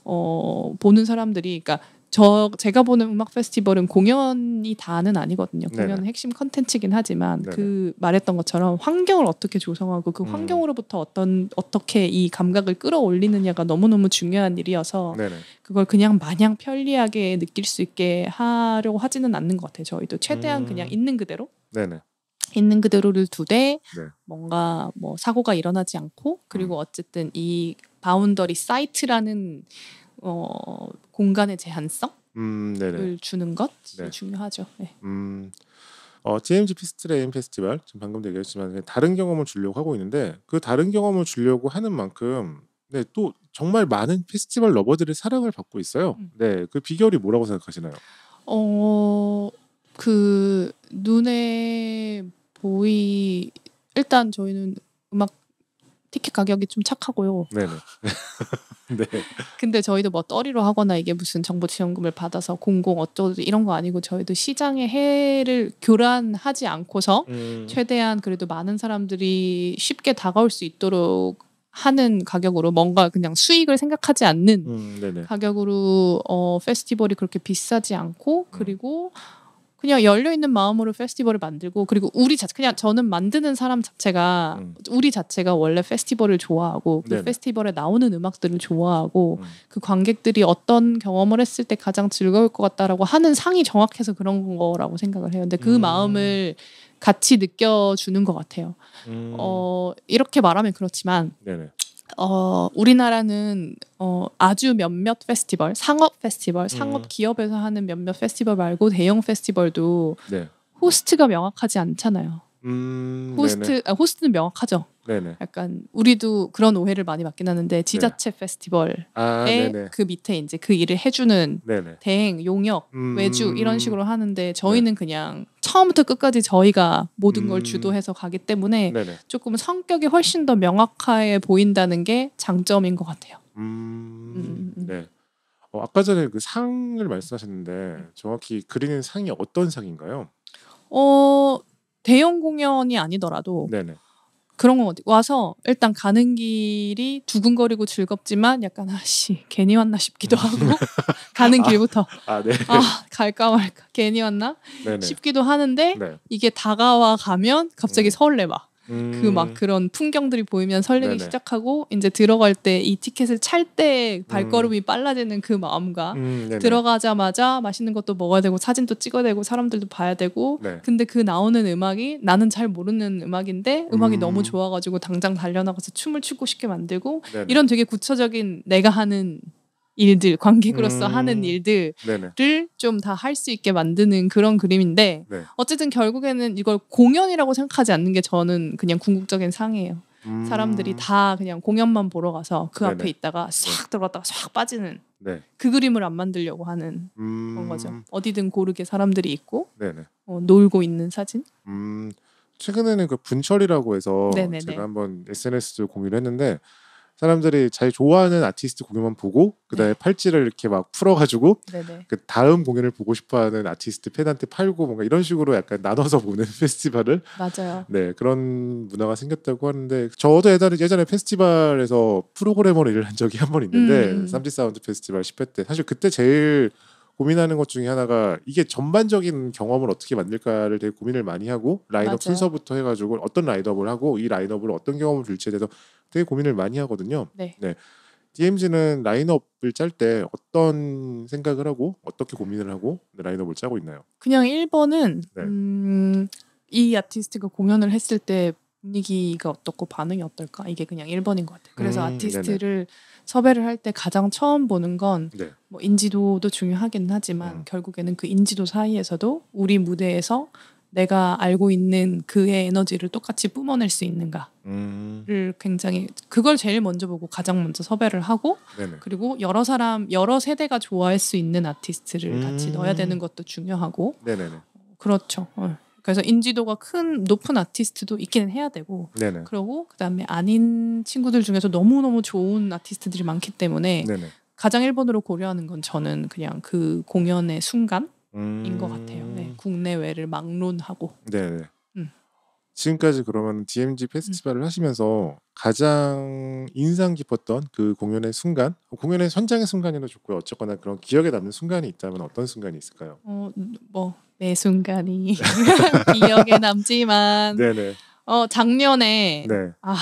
어, 보는 사람들이 그러니까 저 제가 보는 음악 페스티벌은 공연이 다는 아니거든요. 공연 핵심 컨텐츠긴 하지만 네네. 그 말했던 것처럼 환경을 어떻게 조성하고 그 음. 환경으로부터 어떤 어떻게 이 감각을 끌어올리느냐가 너무너무 중요한 일이어서 네네. 그걸 그냥 마냥 편리하게 느낄 수 있게 하려고 하지는 않는 것 같아요. 저희도 최대한 음. 그냥 있는 그대로 있는 그대로를 두되 네. 뭔가 뭐 사고가 일어나지 않고 그리고 음. 어쨌든 이 바운더리 사이트라는 어, 공간의 제한성을 음, 주는 것 네. 중요하죠. 네. 음, 어, TMG 피스트레인 페스티벌 지금 방금 얘기했지만 다른 경험을 주려고 하고 있는데 그 다른 경험을 주려고 하는 만큼 네, 또 정말 많은 페스티벌 러버들의 사랑을 받고 있어요. 음. 네, 그 비결이 뭐라고 생각하시나요? 어, 그 눈에 보이 일단 저희는 음악 티켓 가격이 좀 착하고요. 네네. 네. 근데 저희도 뭐 떠리로 하거나 이게 무슨 정부 지원금을 받아서 공공 어쩌고 이런 거 아니고 저희도 시장의 해를 교란하지 않고서 음. 최대한 그래도 많은 사람들이 쉽게 다가올 수 있도록 하는 가격으로 뭔가 그냥 수익을 생각하지 않는 음, 가격으로 어 페스티벌이 그렇게 비싸지 않고 음. 그리고 음. 그냥 열려 있는 마음으로 페스티벌을 만들고 그리고 우리 자체 그냥 저는 만드는 사람 자체가 음. 우리 자체가 원래 페스티벌을 좋아하고 그 네네. 페스티벌에 나오는 음악들을 좋아하고 음. 그 관객들이 어떤 경험을 했을 때 가장 즐거울 것 같다라고 하는 상이 정확해서 그런 거라고 생각을 해요. 근데 그 음. 마음을 같이 느껴주는 것 같아요. 음. 어 이렇게 말하면 그렇지만. 네네. 어, 우리나라는 어, 아주 몇몇 페스티벌, 상업 페스티벌, 상업 음. 기업에서 하는 몇몇 페스티벌 말고 대형 페스티벌도 네. 호스트가 명확하지 않잖아요. 음, 호스트 아, 호스트는 명확하죠. 네네. 약간 우리도 그런 오해를 많이 받긴 하는데 네. 지자체 네 페스티벌에 아, 그 밑에 이제 그 일을 해주는 네네. 대행, 용역, 음, 외주 이런 식으로 하는데 저희는 네. 그냥 처음부터 끝까지 저희가 모든 음, 걸 주도해서 가기 때문에 조금 성격이 훨씬 더 명확하게 보인다는 게 장점인 것 같아요. 음, 음, 음, 음, 네. 어, 아까 전에 그 상을 말씀하셨는데 정확히 그리는 상이 어떤 상인가요? 어 대형 공연이 아니더라도 네네. 그런 건 어디 와서 일단 가는 길이 두근거리고 즐겁지만 약간 아씨 괜히 왔나 싶기도 음. 하고 가는 아, 길부터 아, 아, 네. 아, 갈까 말까 괜히 왔나 네네. 싶기도 하는데 네. 이게 다가와 가면 갑자기 음. 설레 막 음. 그막 그런 풍경들이 보이면 설레기 네네. 시작하고 이제 들어갈 때 이 티켓을 찰 때 발걸음이 음. 빨라지는 그 마음과 음, 들어가자마자 맛있는 것도 먹어야 되고 사진도 찍어야 되고 사람들도 봐야 되고 네. 근데 그 나오는 음악이 나는 잘 모르는 음악인데 음악이 너무 음. 좋아가지고 당장 달려나가서 춤을 추고 싶게 만들고 네네. 이런 되게 구체적인 내가 하는 일들 관객으로서 음. 하는 일들을 좀 다 할 수 있게 만드는 그런 그림인데 네. 어쨌든 결국에는 이걸 공연이라고 생각하지 않는 게 저는 그냥 궁극적인 상이에요. 음. 사람들이 다 그냥 공연만 보러 가서 그 네네. 앞에 있다가 네. 싹 들어갔다가 싹 빠지는 네. 그 그림을 안 만들려고 하는 음. 그런 거죠. 어디든 고르게 사람들이 있고 어, 놀고 있는 사진. 음. 최근에는 그 분철이라고 해서 네네네. 제가 한번 s n s 공유를 했는데 사람들이 잘 좋아하는 아티스트 공연만 보고 그다음에 네. 팔찌를 이렇게 막 풀어가지고 네네. 그 다음 공연을 보고 싶어하는 아티스트 팬한테 팔고 뭔가 이런 식으로 약간 나눠서 보는 페스티벌을 맞아요. 네 그런 문화가 생겼다고 하는데 저도 예전에 예전에 페스티벌에서 프로그래머로 일을 한 적이 한 번 있는데 음. 삼지 사운드 페스티벌 10회 때 사실 그때 제일 고민하는 것 중에 하나가 이게 전반적인 경험을 어떻게 만들까를 되게 고민을 많이 하고 라인업 맞아요. 순서부터 해가지고 어떤 라인업을 하고 이 라인업을 어떤 경험을 줄지에 대해서 되게 고민을 많이 하거든요. 네. 네. DMZ는 라인업을 짤 때 어떤 생각을 하고 어떻게 고민을 하고 네, 라인업을 짜고 있나요? 그냥 1번은 네. 음, 이 아티스트가 공연을 했을 때 분위기가 어떻고 반응이 어떨까 이게 그냥 1번인 것 같아요. 그래서 음, 아티스트를 네네. 섭외를 할 때 가장 처음 보는 건뭐 네. 인지도도 중요하긴 하지만 음. 결국에는 그 인지도 사이에서도 우리 무대에서 내가 알고 있는 그의 에너지를 똑같이 뿜어낼 수 있는가를 음. 굉장히 그걸 제일 먼저 보고 가장 먼저 섭외를 하고 네네. 그리고 여러 사람 여러 세대가 좋아할 수 있는 아티스트를 음. 같이 넣어야 되는 것도 중요하고 네네네. 그렇죠. 어. 그래서 인지도가 큰 높은 아티스트도 있기는 해야 되고 네네. 그러고 그다음에 아닌 친구들 중에서 너무너무 좋은 아티스트들이 많기 때문에 네네. 가장 일본으로 고려하는 건 저는 그냥 그 공연의 순간 음... 것 같아요. 네, 음. 국내외를 막론하고. 네. 네. 음. 지금까지 그러면 DMG 페스티벌을 음. 하시면서 가장 인상 깊었던 그 공연의 순간, 공연의 현장의 순간이나 좋고요. 어쨌거나 그런 기억에 남는 순간이 있다면 어떤 순간이 있을까요? 어, 뭐매 순간이 기억에 남지만, 네네. 네. 어 작년에 네. 아.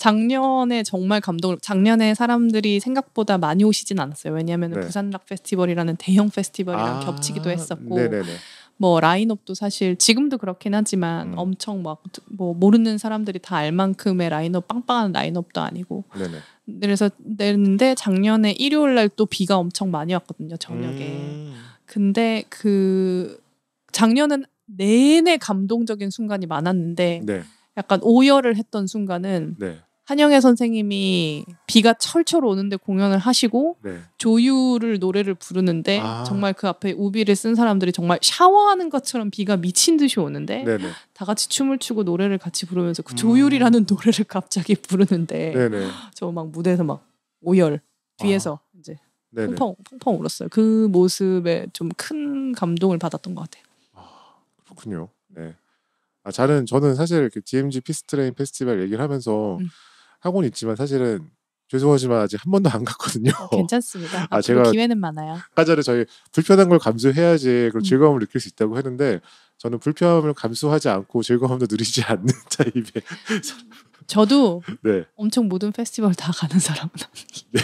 작년에 정말 감동을 작년에 사람들이 생각보다 많이 오시진 않았어요. 왜냐하면 네. 부산락 페스티벌이라는 대형 페스티벌이랑 아~ 겹치기도 했었고 네네네. 뭐 라인업도 사실 지금도 그렇긴 하지만 음. 엄청 막뭐 모르는 사람들이 다 알 만큼의 라인업 빵빵한 라인업도 아니고 네네. 그래서 내는데 작년에 일요일 날 또 비가 엄청 많이 왔거든요 저녁에 음. 근데 그 작년은 내내 감동적인 순간이 많았는데 네. 약간 오열을 했던 순간은 네. 한영애 선생님이 비가 철철 오는데 공연을 하시고 네. 조유를 노래를 부르는데 아. 정말 그 앞에 우비를 쓴 사람들이 정말 샤워하는 것처럼 비가 미친 듯이 오는데 네네. 다 같이 춤을 추고 노래를 같이 부르면서 그 음. 조율이라는 음. 노래를 갑자기 부르는데 저 막 무대에서 막 오열 뒤에서 아. 이제 네네. 펑펑 펑펑 울었어요. 그 모습에 좀 큰 감동을 받았던 것 같아요. 아, 그렇군요. 네. 아 저는 저는 사실 그 DMG 피스트레인 페스티벌 얘기를 하면서 음. 하고는 있지만 사실은 죄송하지만 아직 한 번도 안 갔거든요. 어, 괜찮습니다. 아 제가 기회는 많아요. 아까 전에 저희 불편한 걸 감수해야지 그런 음. 즐거움을 느낄 수 있다고 했는데 저는 불편함을 감수하지 않고 즐거움도 누리지 않는 타입의 저도 네. 엄청 모든 페스티벌 다 가는 사람은 아니에요. 네.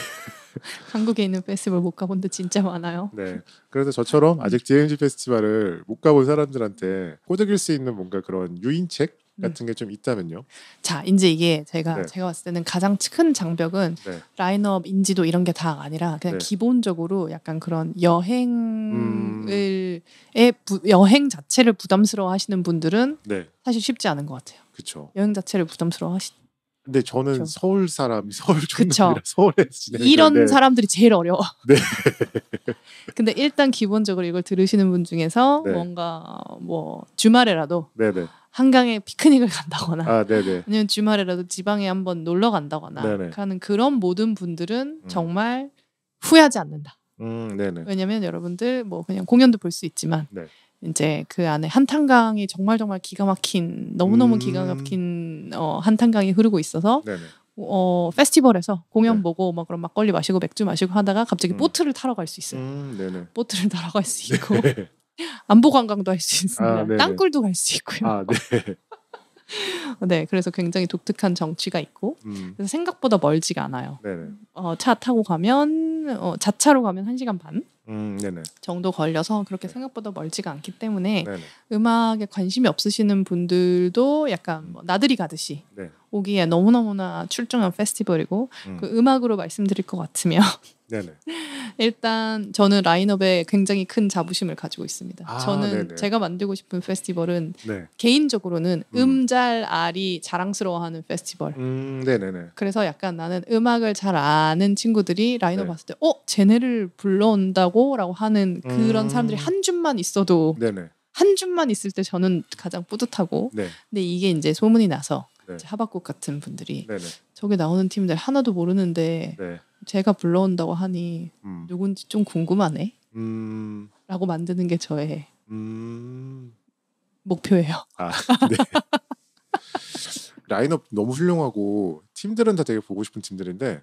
한국에 있는 페스티벌 못 가본 데 진짜 많아요. 네. 그래서 저처럼 아직 DMZ 음. 페스티벌을 못 가본 사람들한테 꼬드길 수 있는 뭔가 그런 유인책 음. 같은 게 좀 있다면요. 자, 이제 이게 제가 네. 제가 봤을 때는 가장 큰 장벽은 네. 라인업 인지도 이런 게 다 아니라 그냥 네. 기본적으로 약간 그런 여행을 음... 부, 여행 자체를 부담스러워 하시는 분들은 네. 사실 쉽지 않은 것 같아요. 그렇죠. 여행 자체를 부담스러워 하시. 근데 저는 그쵸. 서울 사람, 서울 중이라 서울에 지내는 이런 네. 사람들이 제일 어려워. 네. 근데 일단 기본적으로 이걸 들으시는 분 중에서 네. 뭔가 뭐 주말에라도 네, 한강에 피크닉을 간다거나 아, 니면 주말에라도 지방에 한번 놀러 간다거나 하는 그런 모든 분들은 음. 정말 후회하지 않는다. 음, 왜냐면 여러분들 뭐 그냥 공연도 볼 수 있지만 네. 이제 그 안에 한탄강이 정말 정말 기가 막힌 너무너무 음. 기가 막힌 어, 한탄강이 흐르고 있어서 네네. 어, 페스티벌에서 공연 네. 보고 막 그런 막걸리 마시고 맥주 마시고 하다가 갑자기 음. 보트를 타러 갈 수 있어요. 음, 보트를 타러 갈수 네. 있고 안보 관광도 할 수 있습니다. 아, 땅굴도 갈 수 있고요. 아, 네. 네, 그래서 굉장히 독특한 정취가 있고 음. 그래서 생각보다 멀지가 않아요. 어, 차 타고 가면 어, 자차로 가면 한 시간 반 음, 정도 걸려서 그렇게 네. 생각보다 멀지가 않기 때문에 네네. 음악에 관심이 없으시는 분들도 약간 뭐 나들이 가듯이 네. 오기에 너무너무나 출중한 페스티벌이고 음. 그 음악으로 말씀드릴 것 같으면 일단 저는 라인업에 굉장히 큰 자부심을 가지고 있습니다. 아, 저는 네네. 제가 만들고 싶은 페스티벌은 네. 개인적으로는 음. 잘 알이 자랑스러워하는 페스티벌. 음, 그래서 약간 나는 음악을 잘 아는 친구들이 라인업 네. 봤을 때, 어, 쟤네를 불러온다고라고 하는 그런 음. 사람들이 한 줌만 있어도 네네. 한 줌만 있을 때 저는 가장 뿌듯하고, 네. 근데 이게 이제 소문이 나서 네. 하박국 같은 분들이 네네. 저게 나오는 팀들 하나도 모르는데 네. 제가 불러온다고 하니 음. 누군지 좀 궁금하네. 음. 라고 만드는 게 저의 음. 목표예요. 아, 네. 라인업 너무 훌륭하고 팀들은 다 되게 보고 싶은 팀들인데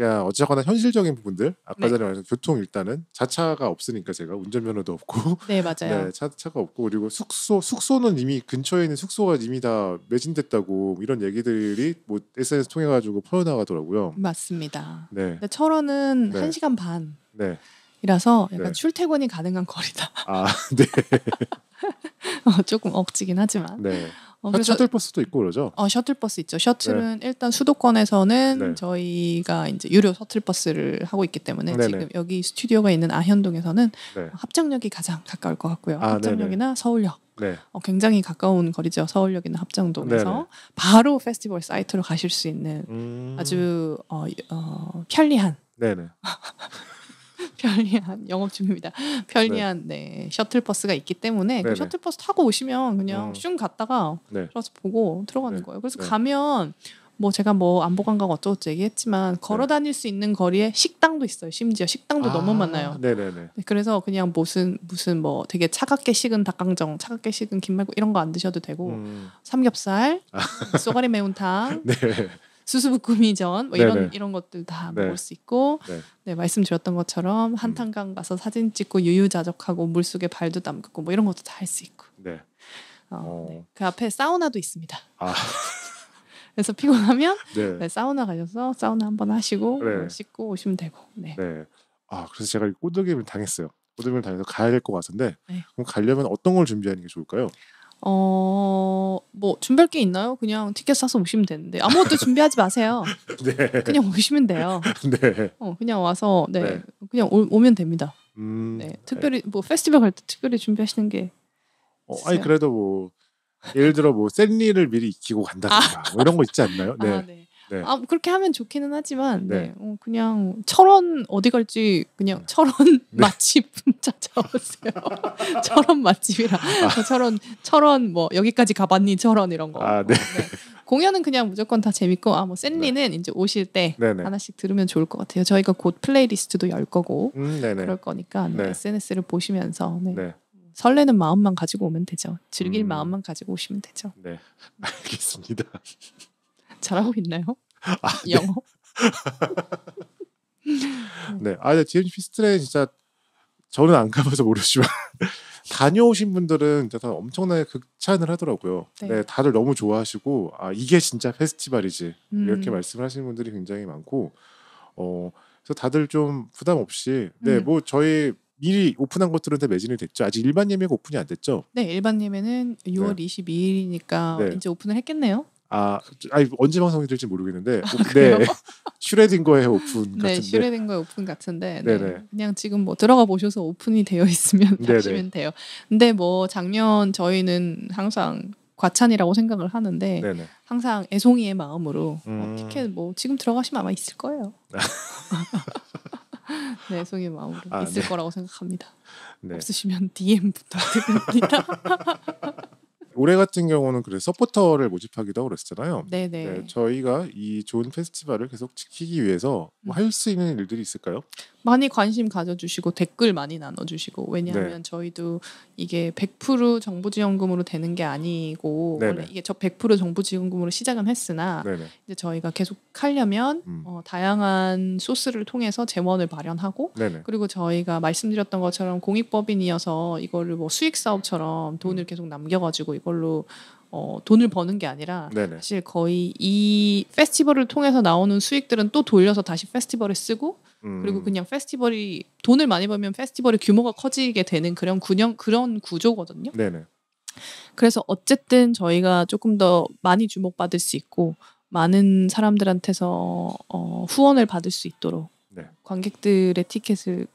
그러니 어쨌거나 현실적인 부분들 아까 네. 전에 말씀 교통 일단은 자차가 없으니까 제가 운전면허도 없고 네 맞아요 네, 차, 차가 없고 그리고 숙소 숙소는 이미 근처에 있는 숙소가 이미 다 매진됐다고 이런 얘기들이 뭐 SNS 통해 가지고 퍼져나가더라고요 맞습니다 네 근데 철원은 네. 1 시간 반 네. 이라서 네. 약간 네. 출퇴근이 가능한 거리다. 아, 네. 어, 조금 억지긴 하지만. 네. 어, 그래서, 셔틀버스도 있고 그러죠. 어 셔틀버스 있죠. 셔틀은 네. 일단 수도권에서는 네. 저희가 이제 유료 셔틀버스를 하고 있기 때문에 네네. 지금 여기 스튜디오가 있는 아현동에서는 네. 합정역이 가장 가까울 것 같고요. 아, 합정역이나 네네. 서울역. 네. 어, 굉장히 가까운 거리죠. 서울역이나 합정동에서 네네. 바로 페스티벌 사이트로 가실 수 있는 음... 아주 어, 어 편리한 네네. 편리한 영업 중입니다. 편리한 네. 네. 셔틀 버스가 있기 때문에 그 셔틀 버스 타고 오시면 그냥 어. 슝 갔다가 들어서 네. 보고 들어가는 네. 거예요. 그래서 네. 가면 뭐 제가 뭐 안보관광 어쩌고저쩌고 얘기했지만 걸어 다닐 수 있는 거리에 식당도 있어요. 심지어 식당도 아, 너무 많아요. 네네네. 그래서 그냥 무슨 무슨 뭐 되게 차갑게 식은 닭강정, 차갑게 식은 김말국 이런 거 안 드셔도 되고 음. 삼겹살, 아. 쏘가리 매운탕. 네. 수수부꾸미전 뭐 이런 네네. 이런 것들 다 네. 먹을 수 있고 네. 네. 말씀드렸던 것처럼 한탄강 음. 가서 사진 찍고 유유자적하고 물속에 발도 담그고 뭐 이런 것도 다 할 수 있고 네. 어, 어, 네. 그 앞에 사우나도 있습니다. 아. 그래서 피곤하면 네. 네, 사우나 가셔서 사우나 한번 하시고 네. 씻고 오시면 되고 네. 아 그래서 제가 꼬드김을 당했어요. 꼬드김을 당해서 가야 될 것 같은데 그럼 가려면 어떤 걸 준비하는 게 좋을까요? 어, 뭐 준비할 게 있나요? 그냥 티켓 사서 오시면 되는데 아무것도 준비하지 마세요. 네. 그냥 오시면 돼요. 네. 어, 그냥 와서 네, 네. 그냥 오, 면 됩니다. 음, 네. 네. 특별히 뭐 페스티벌 갈 때 특별히 준비하시는 게 어, 아니 그래도 뭐 예를 들어 뭐샌리를 미리 익히고 간다든가 아. 뭐 이런 거 있지 않나요? 네. 아, 네. 네. 네. 아 그렇게 하면 좋기는 하지만 네. 네. 어, 그냥 철원 어디 갈지 그냥 네. 철원 네. 맛집 찾아오세요. 철원 맛집이라 아. 철원 철원 뭐 여기까지 가봤니 철원 이런 거. 아, 네. 어, 공연은 그냥 무조건 다 재밌고 아 뭐 샌리는 이제 오실 때 하나씩 들으면 좋을 것 같아요. 저희가 곧 플레이리스트도 열 거고 음, 그럴 거니까 SNS를 보시면서 설레는 마음만 가지고 오면 되죠. 즐길 음. 마음만 가지고 오시면 되죠. 네, 알겠습니다. 잘하고 있나요? 아, 네. 영어. 네. 아, 근데 피스트레 진짜 저는 안 가봐서 모르지만 다녀오신 분들은 진짜 다 엄청나게 극찬을 하더라고요. 네. 네 다들 너무 좋아하시고 아 이게 진짜 페스티벌이지 음. 이렇게 말씀하시는 분들이 굉장히 많고 어 그래서 다들 좀 부담 없이 네뭐 음. 저희 미리 오픈한 것들은 다 매진이 됐죠. 아직 일반 예매가 오픈이 안 됐죠? 네, 일반 예매는 6월 네. 22일이니까 네. 이제 오픈을 했겠네요. 아, 아니 언제 방송이 될지 모르겠는데 아, 네, 네 슈레딩거의 오픈 같은데 네 슈레딩거의 오픈 같은데 네, 그냥 지금 뭐 들어가 보셔서 오픈이 되어 있으면 하시면 돼요. 근데 뭐 작년 저희는 항상 과찬이라고 생각을 하는데 네네. 항상 애송이의 마음으로 뭐 음... 어, 티켓 뭐 지금 들어가시면 아마 있을 거예요. 네, 애송이의 마음으로 아, 있을 네. 거라고 생각합니다. 네. 없으시면 DM 부탁드립니다. 올해 같은 경우는 그래서 포터를 모집하기도 하 그랬잖아요. 네네. 네. 네, 저희가 이 좋은 페스티벌을 계속 지키기 위해서 뭐 할수 음. 있는 일들이 있을까요? 많이 관심 가져주시고 댓글 많이 나눠주시고 왜냐하면 네. 저희도 이게 100% 정부지원금으로 되는 게 아니고 네, 네. 이게 저100% 정부지원금으로 시작은 했으나 네네. 이제 저희가 계속 하려면 음. 어, 다양한 소스를 통해서 재원을 마련하고 네네. 그리고 저희가 말씀드렸던 것처럼 공익법인이어서 이거를 뭐 수익 사업처럼 돈을 음. 계속 남겨가지고 이걸 그걸로 어, 돈을 버는 게 아니라 네네. 사실 거의 이 페스티벌을 통해서 나오는 수익들은 또 돌려서 다시 페스티벌에 쓰고 음. 그리고 그냥 페스티벌이 돈을 많이 벌면 페스티벌의 규모가 커지게 되는 그런 군형 그런 구조거든요. 네네. 그래서 어쨌든 저희가 조금 더 많이 주목받을 수 있고 많은 사람들한테서 어, 후원을 받을 수 있도록 네. 관객들의 티켓을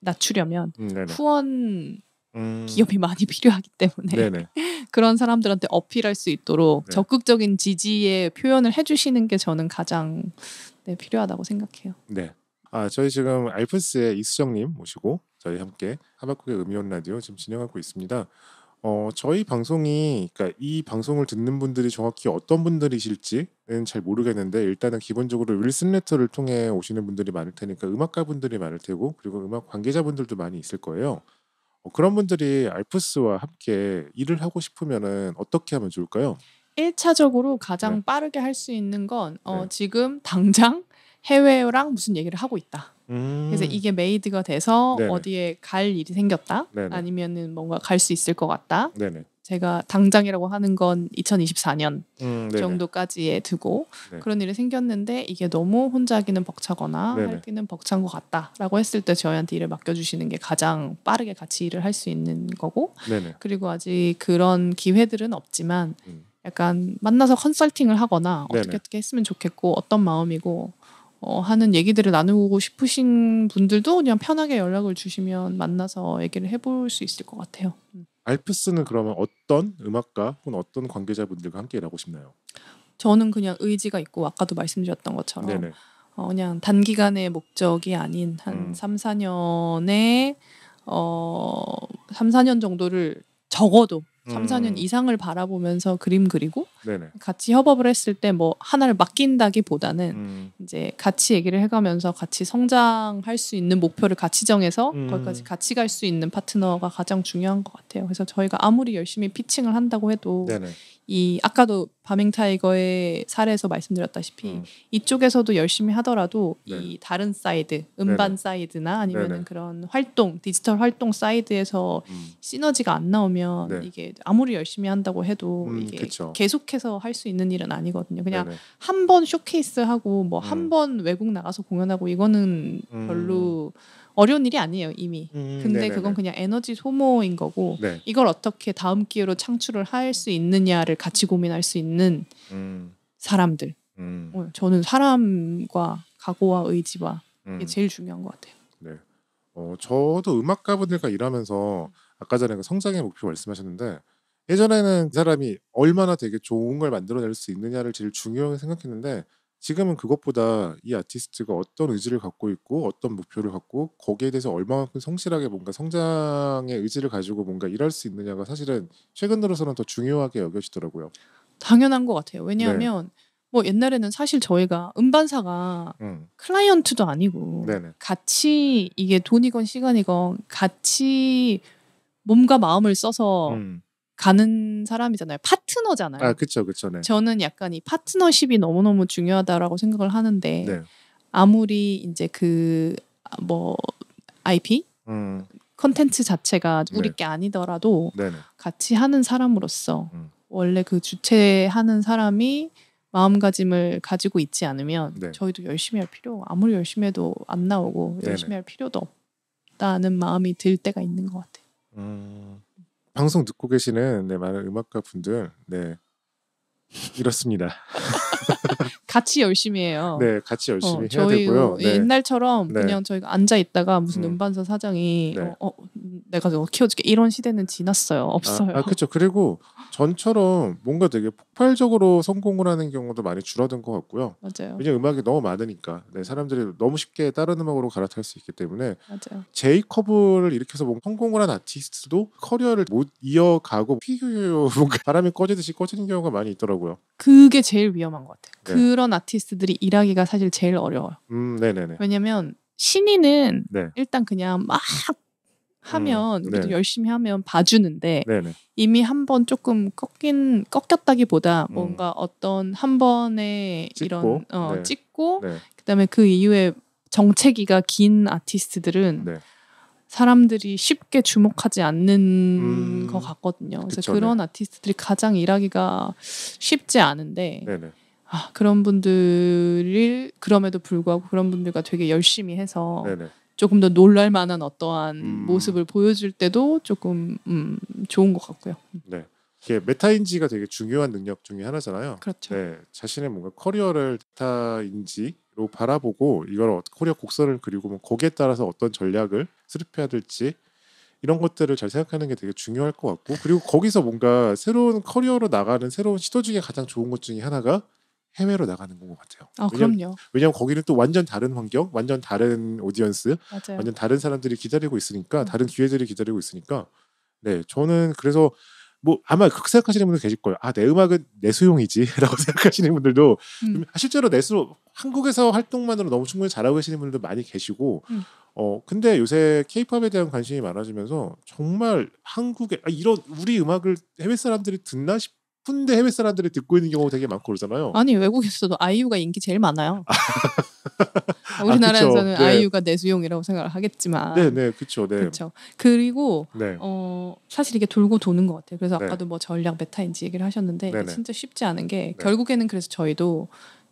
낮추려면 네 후원 음. 기업이 많이 필요하기 때문에 네네. 그런 사람들한테 어필할 수 있도록 네. 적극적인 지지의 표현을 해주시는 게 저는 가장 네, 필요하다고 생각해요. 네. 아 저희 지금 알프스의 이수정님 모시고 저희 함께 하박국의 음이온 라디오 지금 진행하고 있습니다. 어 저희 방송이 그러니까 이 방송을 듣는 분들이 정확히 어떤 분들이실지는 잘 모르겠는데 일단은 기본적으로 윌슨레터를 통해 오시는 분들이 많을 테니까 음악가 분들이 많을 테고 그리고 음악 관계자 분들도 많이 있을 거예요. 뭐 그런 분들이 알프스와 함께 일을 하고 싶으면은 어떻게 하면 좋을까요? 1차적으로 가장 네. 빠르게 할 수 있는 건 어, 네. 지금 당장 해외랑 무슨 얘기를 하고 있다. 음. 그래서 이게 메이드가 돼서 네네. 어디에 갈 일이 생겼다. 네네. 아니면은 뭔가 갈 수 있을 것 같다. 네네. 제가 당장이라고 하는 건 2024년 음, 정도까지에 두고 네 그런 일이 생겼는데 이게 너무 혼자 하기는 벅차거나 네네. 하기는 벅찬 것 같다라고 했을 때 저희한테 일을 맡겨주시는 게 가장 빠르게 같이 일을 할 수 있는 거고 네네. 그리고 아직 그런 기회들은 없지만 음. 약간 만나서 컨설팅을 하거나 어떻게 어떻게 했으면 좋겠고 어떤 마음이고 어, 하는 얘기들을 나누고 싶으신 분들도 그냥 편하게 연락을 주시면 만나서 얘기를 해볼 수 있을 것 같아요. 음. 알프스는 그러면 어떤 음악가 혹은 어떤 관계자분들과 함께 일하고 싶나요? 저는 그냥 의지가 있고 아까도 말씀드렸던 것처럼 네네. 어, 그냥 단기간의 목적이 아닌 한 음. 3, 4년에, 어, 3, 4년 정도를 적어도 3, 4년 음. 이상을 바라보면서 그림 그리고 네네. 같이 협업을 했을 때 뭐 하나를 맡긴다기보다는 음. 이제 같이 얘기를 해가면서 같이 성장할 수 있는 목표를 같이 정해서 음. 거기까지 같이 갈 수 있는 파트너가 가장 중요한 것 같아요. 그래서 저희가 아무리 열심히 피칭을 한다고 해도 네네. 이 아까도 바밍 타이거의 사례에서 말씀드렸다시피 음. 이쪽에서도 열심히 하더라도 네. 이 다른 사이드 음반 네네. 사이드나 아니면 그런 활동 디지털 활동 사이드에서 음. 시너지가 안 나오면 네. 이게 아무리 열심히 한다고 해도 음, 이게 그쵸. 계속해서 할 수 있는 일은 아니거든요. 그냥 한 번 쇼케이스 하고 뭐 한번 음. 외국 나가서 공연하고 이거는 음. 별로 어려운 일이 아니에요 이미. 음, 근데 네네네. 그건 그냥 에너지 소모인 거고 네. 이걸 어떻게 다음 기회로 창출을 할 수 있느냐를 같이 고민할 수 있는 음. 사람들. 음. 어, 저는 사람과 각오와 의지와 이게 음. 제일 중요한 것 같아요. 네. 어, 저도 음악가분들과 일하면서 아까 전에 그 성장의 목표 말씀하셨는데 예전에는 그 사람이 얼마나 되게 좋은 걸 만들어낼 수 있느냐를 제일 중요하게 생각했는데 지금은 그것보다 이 아티스트가 어떤 의지를 갖고 있고 어떤 목표를 갖고 거기에 대해서 얼마만큼 성실하게 뭔가 성장의 의지를 가지고 뭔가 일할 수 있느냐가 사실은 최근 들어서는 더 중요하게 여겨지더라고요. 당연한 것 같아요. 네. 왜냐하면 네. 뭐 옛날에는 사실 저희가 음반사가 음. 클라이언트도 아니고 네네. 같이 이게 돈이건 시간이건 같이 몸과 마음을 써서 음. 가는 사람이잖아요. 파트너잖아요. 아, 그렇죠. 그렇죠. 네. 저는 약간 이 파트너십이 너무너무 중요하다라고 생각을 하는데 네. 아무리 이제 그뭐 아, IP 음. 컨텐츠 자체가 네. 우리 네. 게 아니더라도 네네. 같이 하는 사람으로서 음. 원래 그 주체하는 사람이 마음가짐을 가지고 있지 않으면 네. 저희도 열심히 할 필요 아무리 열심히 해도 안 나오고 열심히 네네. 할 필요도 없다는 마음이 들 때가 있는 것 같아요. 음, 방송 듣고 계시는 네, 많은 음악가 분들 네 이렇습니다. 같이 열심히 해요. 네, 같이 열심히 어, 해야 되고요. 네. 옛날처럼 네. 그냥 저희가 앉아 있다가 무슨 음. 반사 사장이 네. 어, 어, 내가 너 어, 키워줄게 이런 시대는 지났어요. 아, 없어요. 아, 아 그렇죠. 그리고 전처럼 뭔가 되게 폭발적으로 성공을 하는 경우도 많이 줄어든 것 같고요. 맞아요. 왜냐 음악이 너무 많으니까 네, 사람들이 너무 쉽게 다른 음악으로 갈아탈 수 있기 때문에 맞아요. 제이 커브를 일으켜서 뭔가 성공을 한 아티스트도 커리어를 못 이어가고 피규 바람이 꺼지듯이 꺼지는 경우가 많이 있더라고요. 그게 제일 위험한 것 같아요. 네. 그런 아티스트들이 일하기가 사실 제일 어려워요. 음, 네네네. 왜냐면 신인은 네. 일단 그냥 막 하면 음, 그래도 네. 열심히 하면 봐주는데 네네. 이미 한 번 조금 꺾인 꺾였다기보다 음. 뭔가 어떤 한 번에 찍고, 이런 어, 네. 찍고 네. 그다음에 그 이후에 정체기가 긴 아티스트들은 네. 사람들이 쉽게 주목하지 않는 음, 것 같거든요. 그래서 그쵸, 네. 그런 아티스트들이 가장 일하기가 쉽지 않은데. 네네. 아, 그런 분들을 그럼에도 불구하고 그런 분들과 되게 열심히 해서 네네. 조금 더 놀랄 만한 어떠한 음. 모습을 보여줄 때도 조금 음, 좋은 것 같고요. 네. 이게 메타인지가 되게 중요한 능력 중에 하나잖아요. 그렇죠. 네, 자신의 뭔가 커리어를 메타인지로 바라보고 이걸 어, 커리어 곡선을 그리고 뭐 거기에 따라서 어떤 전략을 수립해야 될지 이런 것들을 잘 생각하는 게 되게 중요할 것 같고 그리고 거기서 뭔가 새로운 커리어로 나가는 새로운 시도 중에 가장 좋은 것 중에 하나가 해외로 나가는 건것 같아요. 아, 왜냐면, 그럼요. 왜냐면 거기는 또 완전 다른 환경, 완전 다른 오디언스, 맞아요. 완전 다른 사람들이 기다리고 있으니까 음. 다른 기회들이 기다리고 있으니까 네 저는 그래서 뭐 아마 그렇게 생각하시는 분들 계실 거예요. 아 내 음악은 내소용이지라고 생각하시는 분들도 음. 음 아, 실제로 내수 한국에서 활동만으로 너무 충분히 잘하고 계시는 분들도 많이 계시고 음. 어 근데 요새 케이팝에 대한 관심이 많아지면서 정말 한국에 아, 이런 우리 음악을 해외 사람들이 듣나 싶 예쁜데 해외 사람들이 듣고 있는 경우 되게 많고 그러잖아요. 아니 외국에서도 아이유가 인기 제일 많아요. 아, 우리나라에서는 아, 네. 이유가 내수용이라고 생각을 하겠지만, 네네 그렇죠. 네. 그렇죠. 그리고 네. 어, 사실 이게 돌고 도는 것 같아요. 그래서 네. 아까도 뭐 전략 메타인지 얘기를 하셨는데 네네. 진짜 쉽지 않은 게 결국에는 그래서 저희도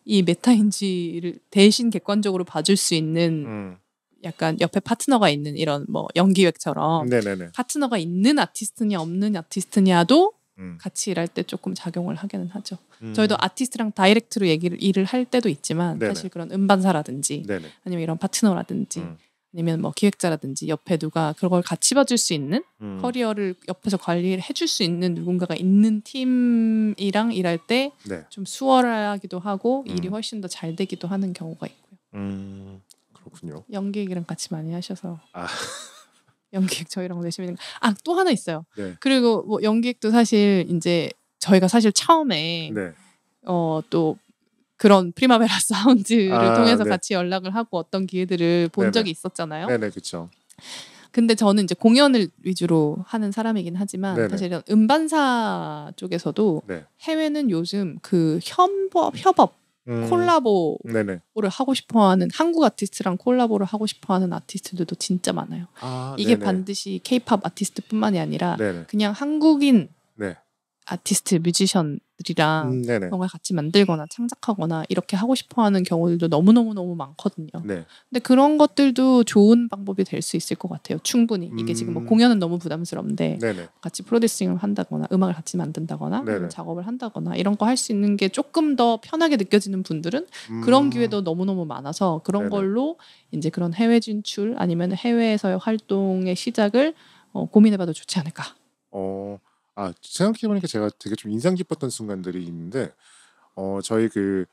이 메타인지를 대신 객관적으로 봐줄 수 있는 음. 약간 옆에 파트너가 있는 이런 뭐 연기획처럼 네네네. 파트너가 있는 아티스트냐 없는 아티스트냐도 음. 같이 일할 때 조금 작용을 하기는 하죠. 음. 저희도 아티스트랑 다이렉트로 얘기를 일을 할 때도 있지만 네네. 사실 그런 음반사라든지 네네. 아니면 이런 파트너라든지 음. 아니면 뭐 기획자라든지 옆에 누가 그걸 같이 봐줄 수 있는 음. 커리어를 옆에서 관리를 해줄 수 있는 누군가가 있는 팀이랑 일할 때좀 네. 수월하기도 하고 일이 음. 훨씬 더 잘 되기도 하는 경우가 있고요. 음, 그렇군요. 연기랑 같이 많이 하셔서. 아. 연기액 저희랑 내시면 뭐 아또 하나 있어요. 네. 그리고 뭐 연기액도 사실 이제 저희가 사실 처음에 네. 어또 그런 프리마베라 사운드를 아, 통해서 네. 같이 연락을 하고 어떤 기회들을 본 네네. 네. 적이 있었잖아요. 네네 그렇죠. 근데 저는 이제 공연을 위주로 하는 사람이긴 하지만 네네. 네. 사실은 음반사 쪽에서도 네. 해외는 요즘 그협법 협업 음. 콜라보를 네네. 하고 싶어하는 한국 아티스트랑 콜라보를 하고 싶어하는 아티스트들도 진짜 많아요. 아, 이게 네네. 반드시 케이팝 아티스트뿐만이 아니라 네네. 그냥 한국인 아티스트 뮤지션들이랑 음, 뭔가 같이 만들거나 창작하거나 이렇게 하고 싶어하는 경우들도 너무 너무 너무 많거든요. 네. 근데 그런 것들도 좋은 방법이 될 수 있을 것 같아요. 충분히 이게 음... 지금 뭐 음. 공연은 너무 부담스러운데 네네. 같이 프로듀싱을 한다거나 음악을 같이 만든다거나 작업을 한다거나 이런 거 할 수 있는 게 조금 더 편하게 느껴지는 분들은 음... 그런 기회도 너무 너무 많아서 그런 네네. 걸로 이제 그런 해외 진출 아니면 해외에서의 활동의 시작을 어, 고민해봐도 좋지 않을까. 어... 아 생각해보니까 제가 되게 좀 인상 깊었던 순간들이 있는데 어 저희 그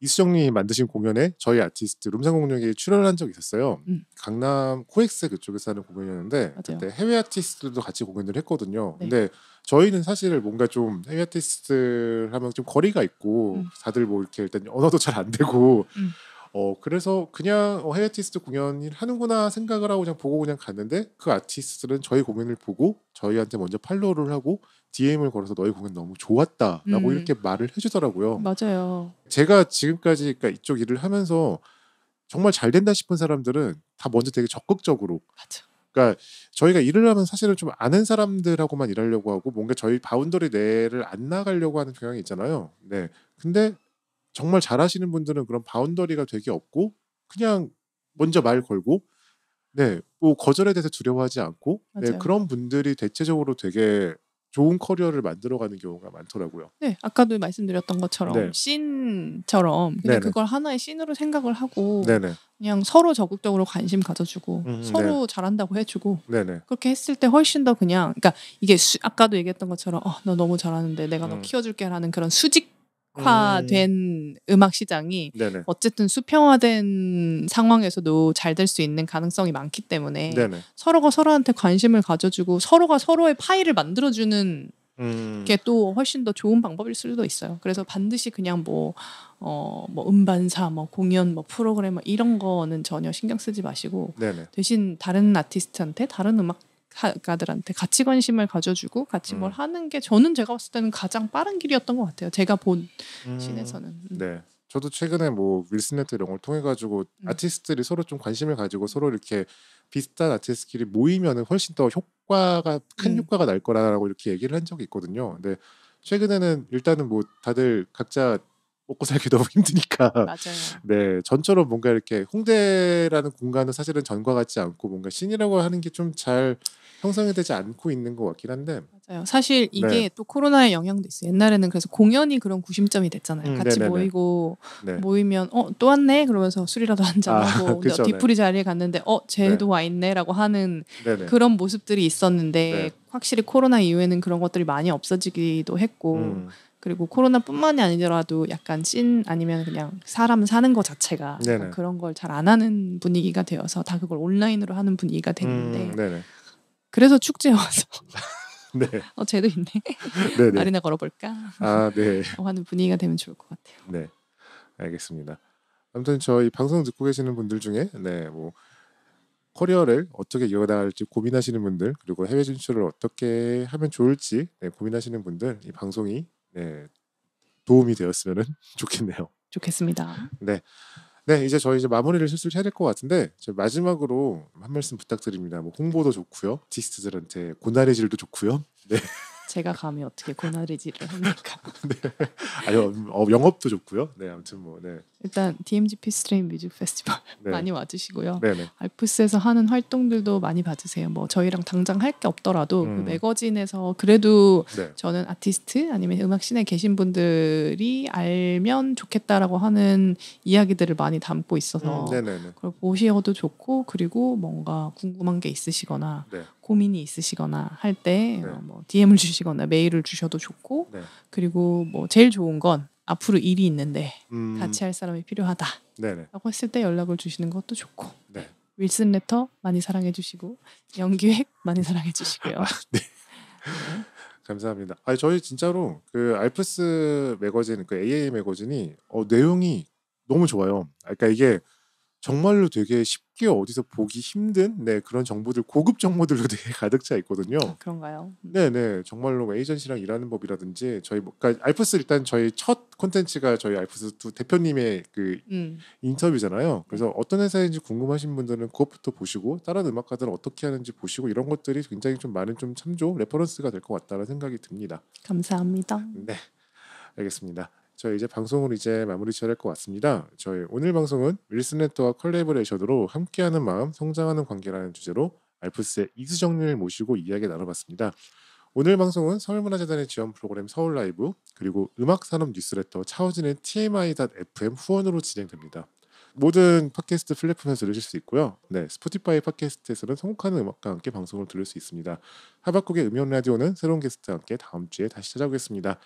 이수정님이 만드신 공연에 저희 아티스트 룸상공룡이 출연한 적이 있었어요. 음. 강남 코엑스 그쪽에서 하는 공연이었는데 맞아요. 그때 해외 아티스트들도 같이 공연을 했거든요. 네. 근데 저희는 사실 뭔가 좀 해외 아티스트 하면 좀 거리가 있고 음. 다들 뭐 이렇게 일단 언어도 잘 안 되고 음. 어 그래서 그냥 어, 해외 아티스트 공연을 하는구나 생각을 하고 그냥 보고 그냥 갔는데 그 아티스트들은 저희 공연을 보고 저희한테 먼저 팔로우를 하고 DM을 걸어서 너희 공연 너무 좋았다라고 음. 이렇게 말을 해주더라고요. 맞아요. 제가 지금까지 그러니까 이쪽 일을 하면서 정말 잘 된다 싶은 사람들은 다 먼저 되게 적극적으로 맞아. 그러니까 저희가 일을 하면 사실은 좀 아는 사람들하고만 일하려고 하고 뭔가 저희 바운더리 내를 안 나가려고 하는 경향이 있잖아요. 네. 근데 정말 잘하시는 분들은 그런 바운더리가 되게 없고 그냥 먼저 말 걸고 네, 뭐 거절에 대해서 두려워하지 않고 네, 그런 분들이 대체적으로 되게 좋은 커리어를 만들어가는 경우가 많더라고요. 네, 아까도 말씀드렸던 것처럼 네. 씬처럼 근데 그걸 하나의 씬으로 생각을 하고 네네. 그냥 서로 적극적으로 관심 가져주고 음, 음, 서로 네. 잘한다고 해주고 네네. 그렇게 했을 때 훨씬 더 그냥 그러니까 이게 수, 아까도 얘기했던 것처럼 어, 너 너무 잘하는데 내가 너 음. 키워줄게라는 그런 수직 한국화된 음. 악 시장이 네네. 어쨌든 수평화된 상황에서도 잘 될 수 있는 가능성이 많기 때문에 네네. 서로가 서로한테 관심을 가져주고 서로가 서로의 파일을 만들어주는 음. 게또 훨씬 더 좋은 방법일 수도 있어요. 그래서 반드시 그냥 뭐, 어, 뭐 음반사, 뭐 공연, 뭐 프로그램 뭐 이런 거는 전혀 신경 쓰지 마시고 네네. 대신 다른 아티스트한테 다른 음악 가들한테 같이 관심을 가져주고 같이 음. 뭘 하는 게 저는 제가 봤을 때는 가장 빠른 길이었던 것 같아요. 제가 본 신에서는. 음. 음. 네. 저도 최근에 뭐 윌스네트 이런 걸 통해 가지고 음. 아티스트들이 서로 좀 관심을 가지고 서로 이렇게 비슷한 아티스트끼리 모이면은 훨씬 더 효과가 큰 음. 효과가 날 거라고 이렇게 얘기를 한 적이 있거든요. 근데 최근에는 일단은 뭐 다들 각자 먹고 살기 너무 힘드니까. 맞아요. 네, 전처럼 뭔가 이렇게 홍대라는 공간은 사실은 전과 같지 않고 뭔가 신이라고 하는 게좀잘 형성이 되지 않고 있는 것 같긴 한데 맞아요. 사실 이게 네. 또 코로나의 영향도 있어요. 옛날에는 그래서 공연이 그런 구심점이 됐잖아요. 음, 같이 네네네. 모이고 네. 모이면 어 또 왔네 그러면서 술이라도 한잔하고 아, 근풀이 네. 자리에 갔는데 어 쟤도 네. 와 있네라고 하는 네네. 그런 모습들이 있었는데 네. 확실히 코로나 이후에는 그런 것들이 많이 없어지기도 했고 음. 그리고 코로나뿐만이 아니더라도 약간 씬 아니면 그냥 사람 사는 것 자체가 그런 걸 잘 안 하는 분위기가 되어서 다 그걸 온라인으로 하는 분위기가 됐는데 음, 그래서 축제에 와서 네. 어 쟤도 있네. 네네. 아리나 걸어볼까? 아 네. 어, 하는 분위기가 되면 좋을 것 같아요. 네, 알겠습니다. 아무튼 저희 방송 듣고 계시는 분들 중에 네뭐 커리어를 어떻게 이어나갈지 고민하시는 분들 그리고 해외 진출을 어떻게 하면 좋을지 네, 고민하시는 분들 이 방송이 네, 도움이 되었으면 좋겠네요. 좋겠습니다. 네. 네, 이제 저희 이제 마무리를 슬슬 해야 될 것 같은데 마지막으로 한 말씀 부탁드립니다. 뭐 홍보도 좋고요, 디스트들한테 고난의질도 좋고요. 네. 제가 감히 어떻게 고나리지를 합니까? 네. 아니요 어, 영업도 좋고요. 네 아무튼 뭐 네. 일단 DMGP 스트림 뮤직 페스티벌 네. 많이 와주시고요. 네네. 알프스에서 하는 활동들도 많이 봐주세요. 뭐 저희랑 당장 할 게 없더라도 그 음. 그 매거진에서 그래도 네. 저는 아티스트 아니면 음악 씬에 계신 분들이 알면 좋겠다라고 하는 이야기들을 많이 담고 있어서 음, 그걸 보시도 좋고 그리고 뭔가 궁금한 게 있으시거나 네. 고민이 있으시거나 할때 네. 어, 뭐 DM을 주시거나 메일을 주셔도 좋고 네. 그리고 뭐 제일 좋은 건 앞으로 일이 있는데 음... 같이 할 사람이 필요하다 네네. 라고 했을 때 연락을 주시는 것도 좋고 네. 윌슨 레터 많이 사랑해 주시고 연기획 많이 사랑해 주시고요. 아, 네. 감사합니다. 아 저희 진짜로 그 알프스 매거진 그 AA 매거진이 어, 내용이 너무 좋아요. 그러니까 이게 정말로 되게 쉽게 어디서 보기 힘든 네 그런 정보들 고급 정보들로 되게 가득 차 있거든요. 아, 그런가요? 음. 네네 정말로 뭐 에이전시랑 일하는 법이라든지 저희 뭐, 그러니까 알프스 일단 저희 첫 콘텐츠가 저희 알프스 두 대표님의 그 음. 인터뷰잖아요. 그래서 음. 어떤 회사인지 궁금하신 분들은 그것부터 보시고 다른 음악가들은 어떻게 하는지 보시고 이런 것들이 굉장히 좀 많은 좀 참조 레퍼런스가 될 것 같다는 생각이 듭니다. 감사합니다. 네 알겠습니다. 저희 이제 방송을 이제 마무리 지어야 할것 같습니다. 저희 오늘 방송은 윌스네트와 컬래버레이션으로 함께하는 마음 성장하는 관계라는 주제로 알프스의 이수정님을 모시고 이야기 나눠봤습니다. 오늘 방송은 서울문화재단의 지원 프로그램 서울라이브 그리고 음악산업 뉴스레터 차오진의 TMI.fm 후원으로 진행됩니다. 모든 팟캐스트 플랫폼에서 들으실 수 있고요. 네, 스포티파이 팟캐스트에서는 선곡하는 음악과 함께 방송을 들을 수 있습니다. 하박국의 음연 라디오는 새로운 게스트와 함께 다음 주에 다시 찾아오겠습니다.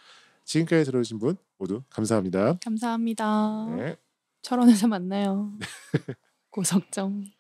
지금까지 들어오신 분 모두 감사합니다. 감사합니다. 네. 철원에서 만나요. 고석정.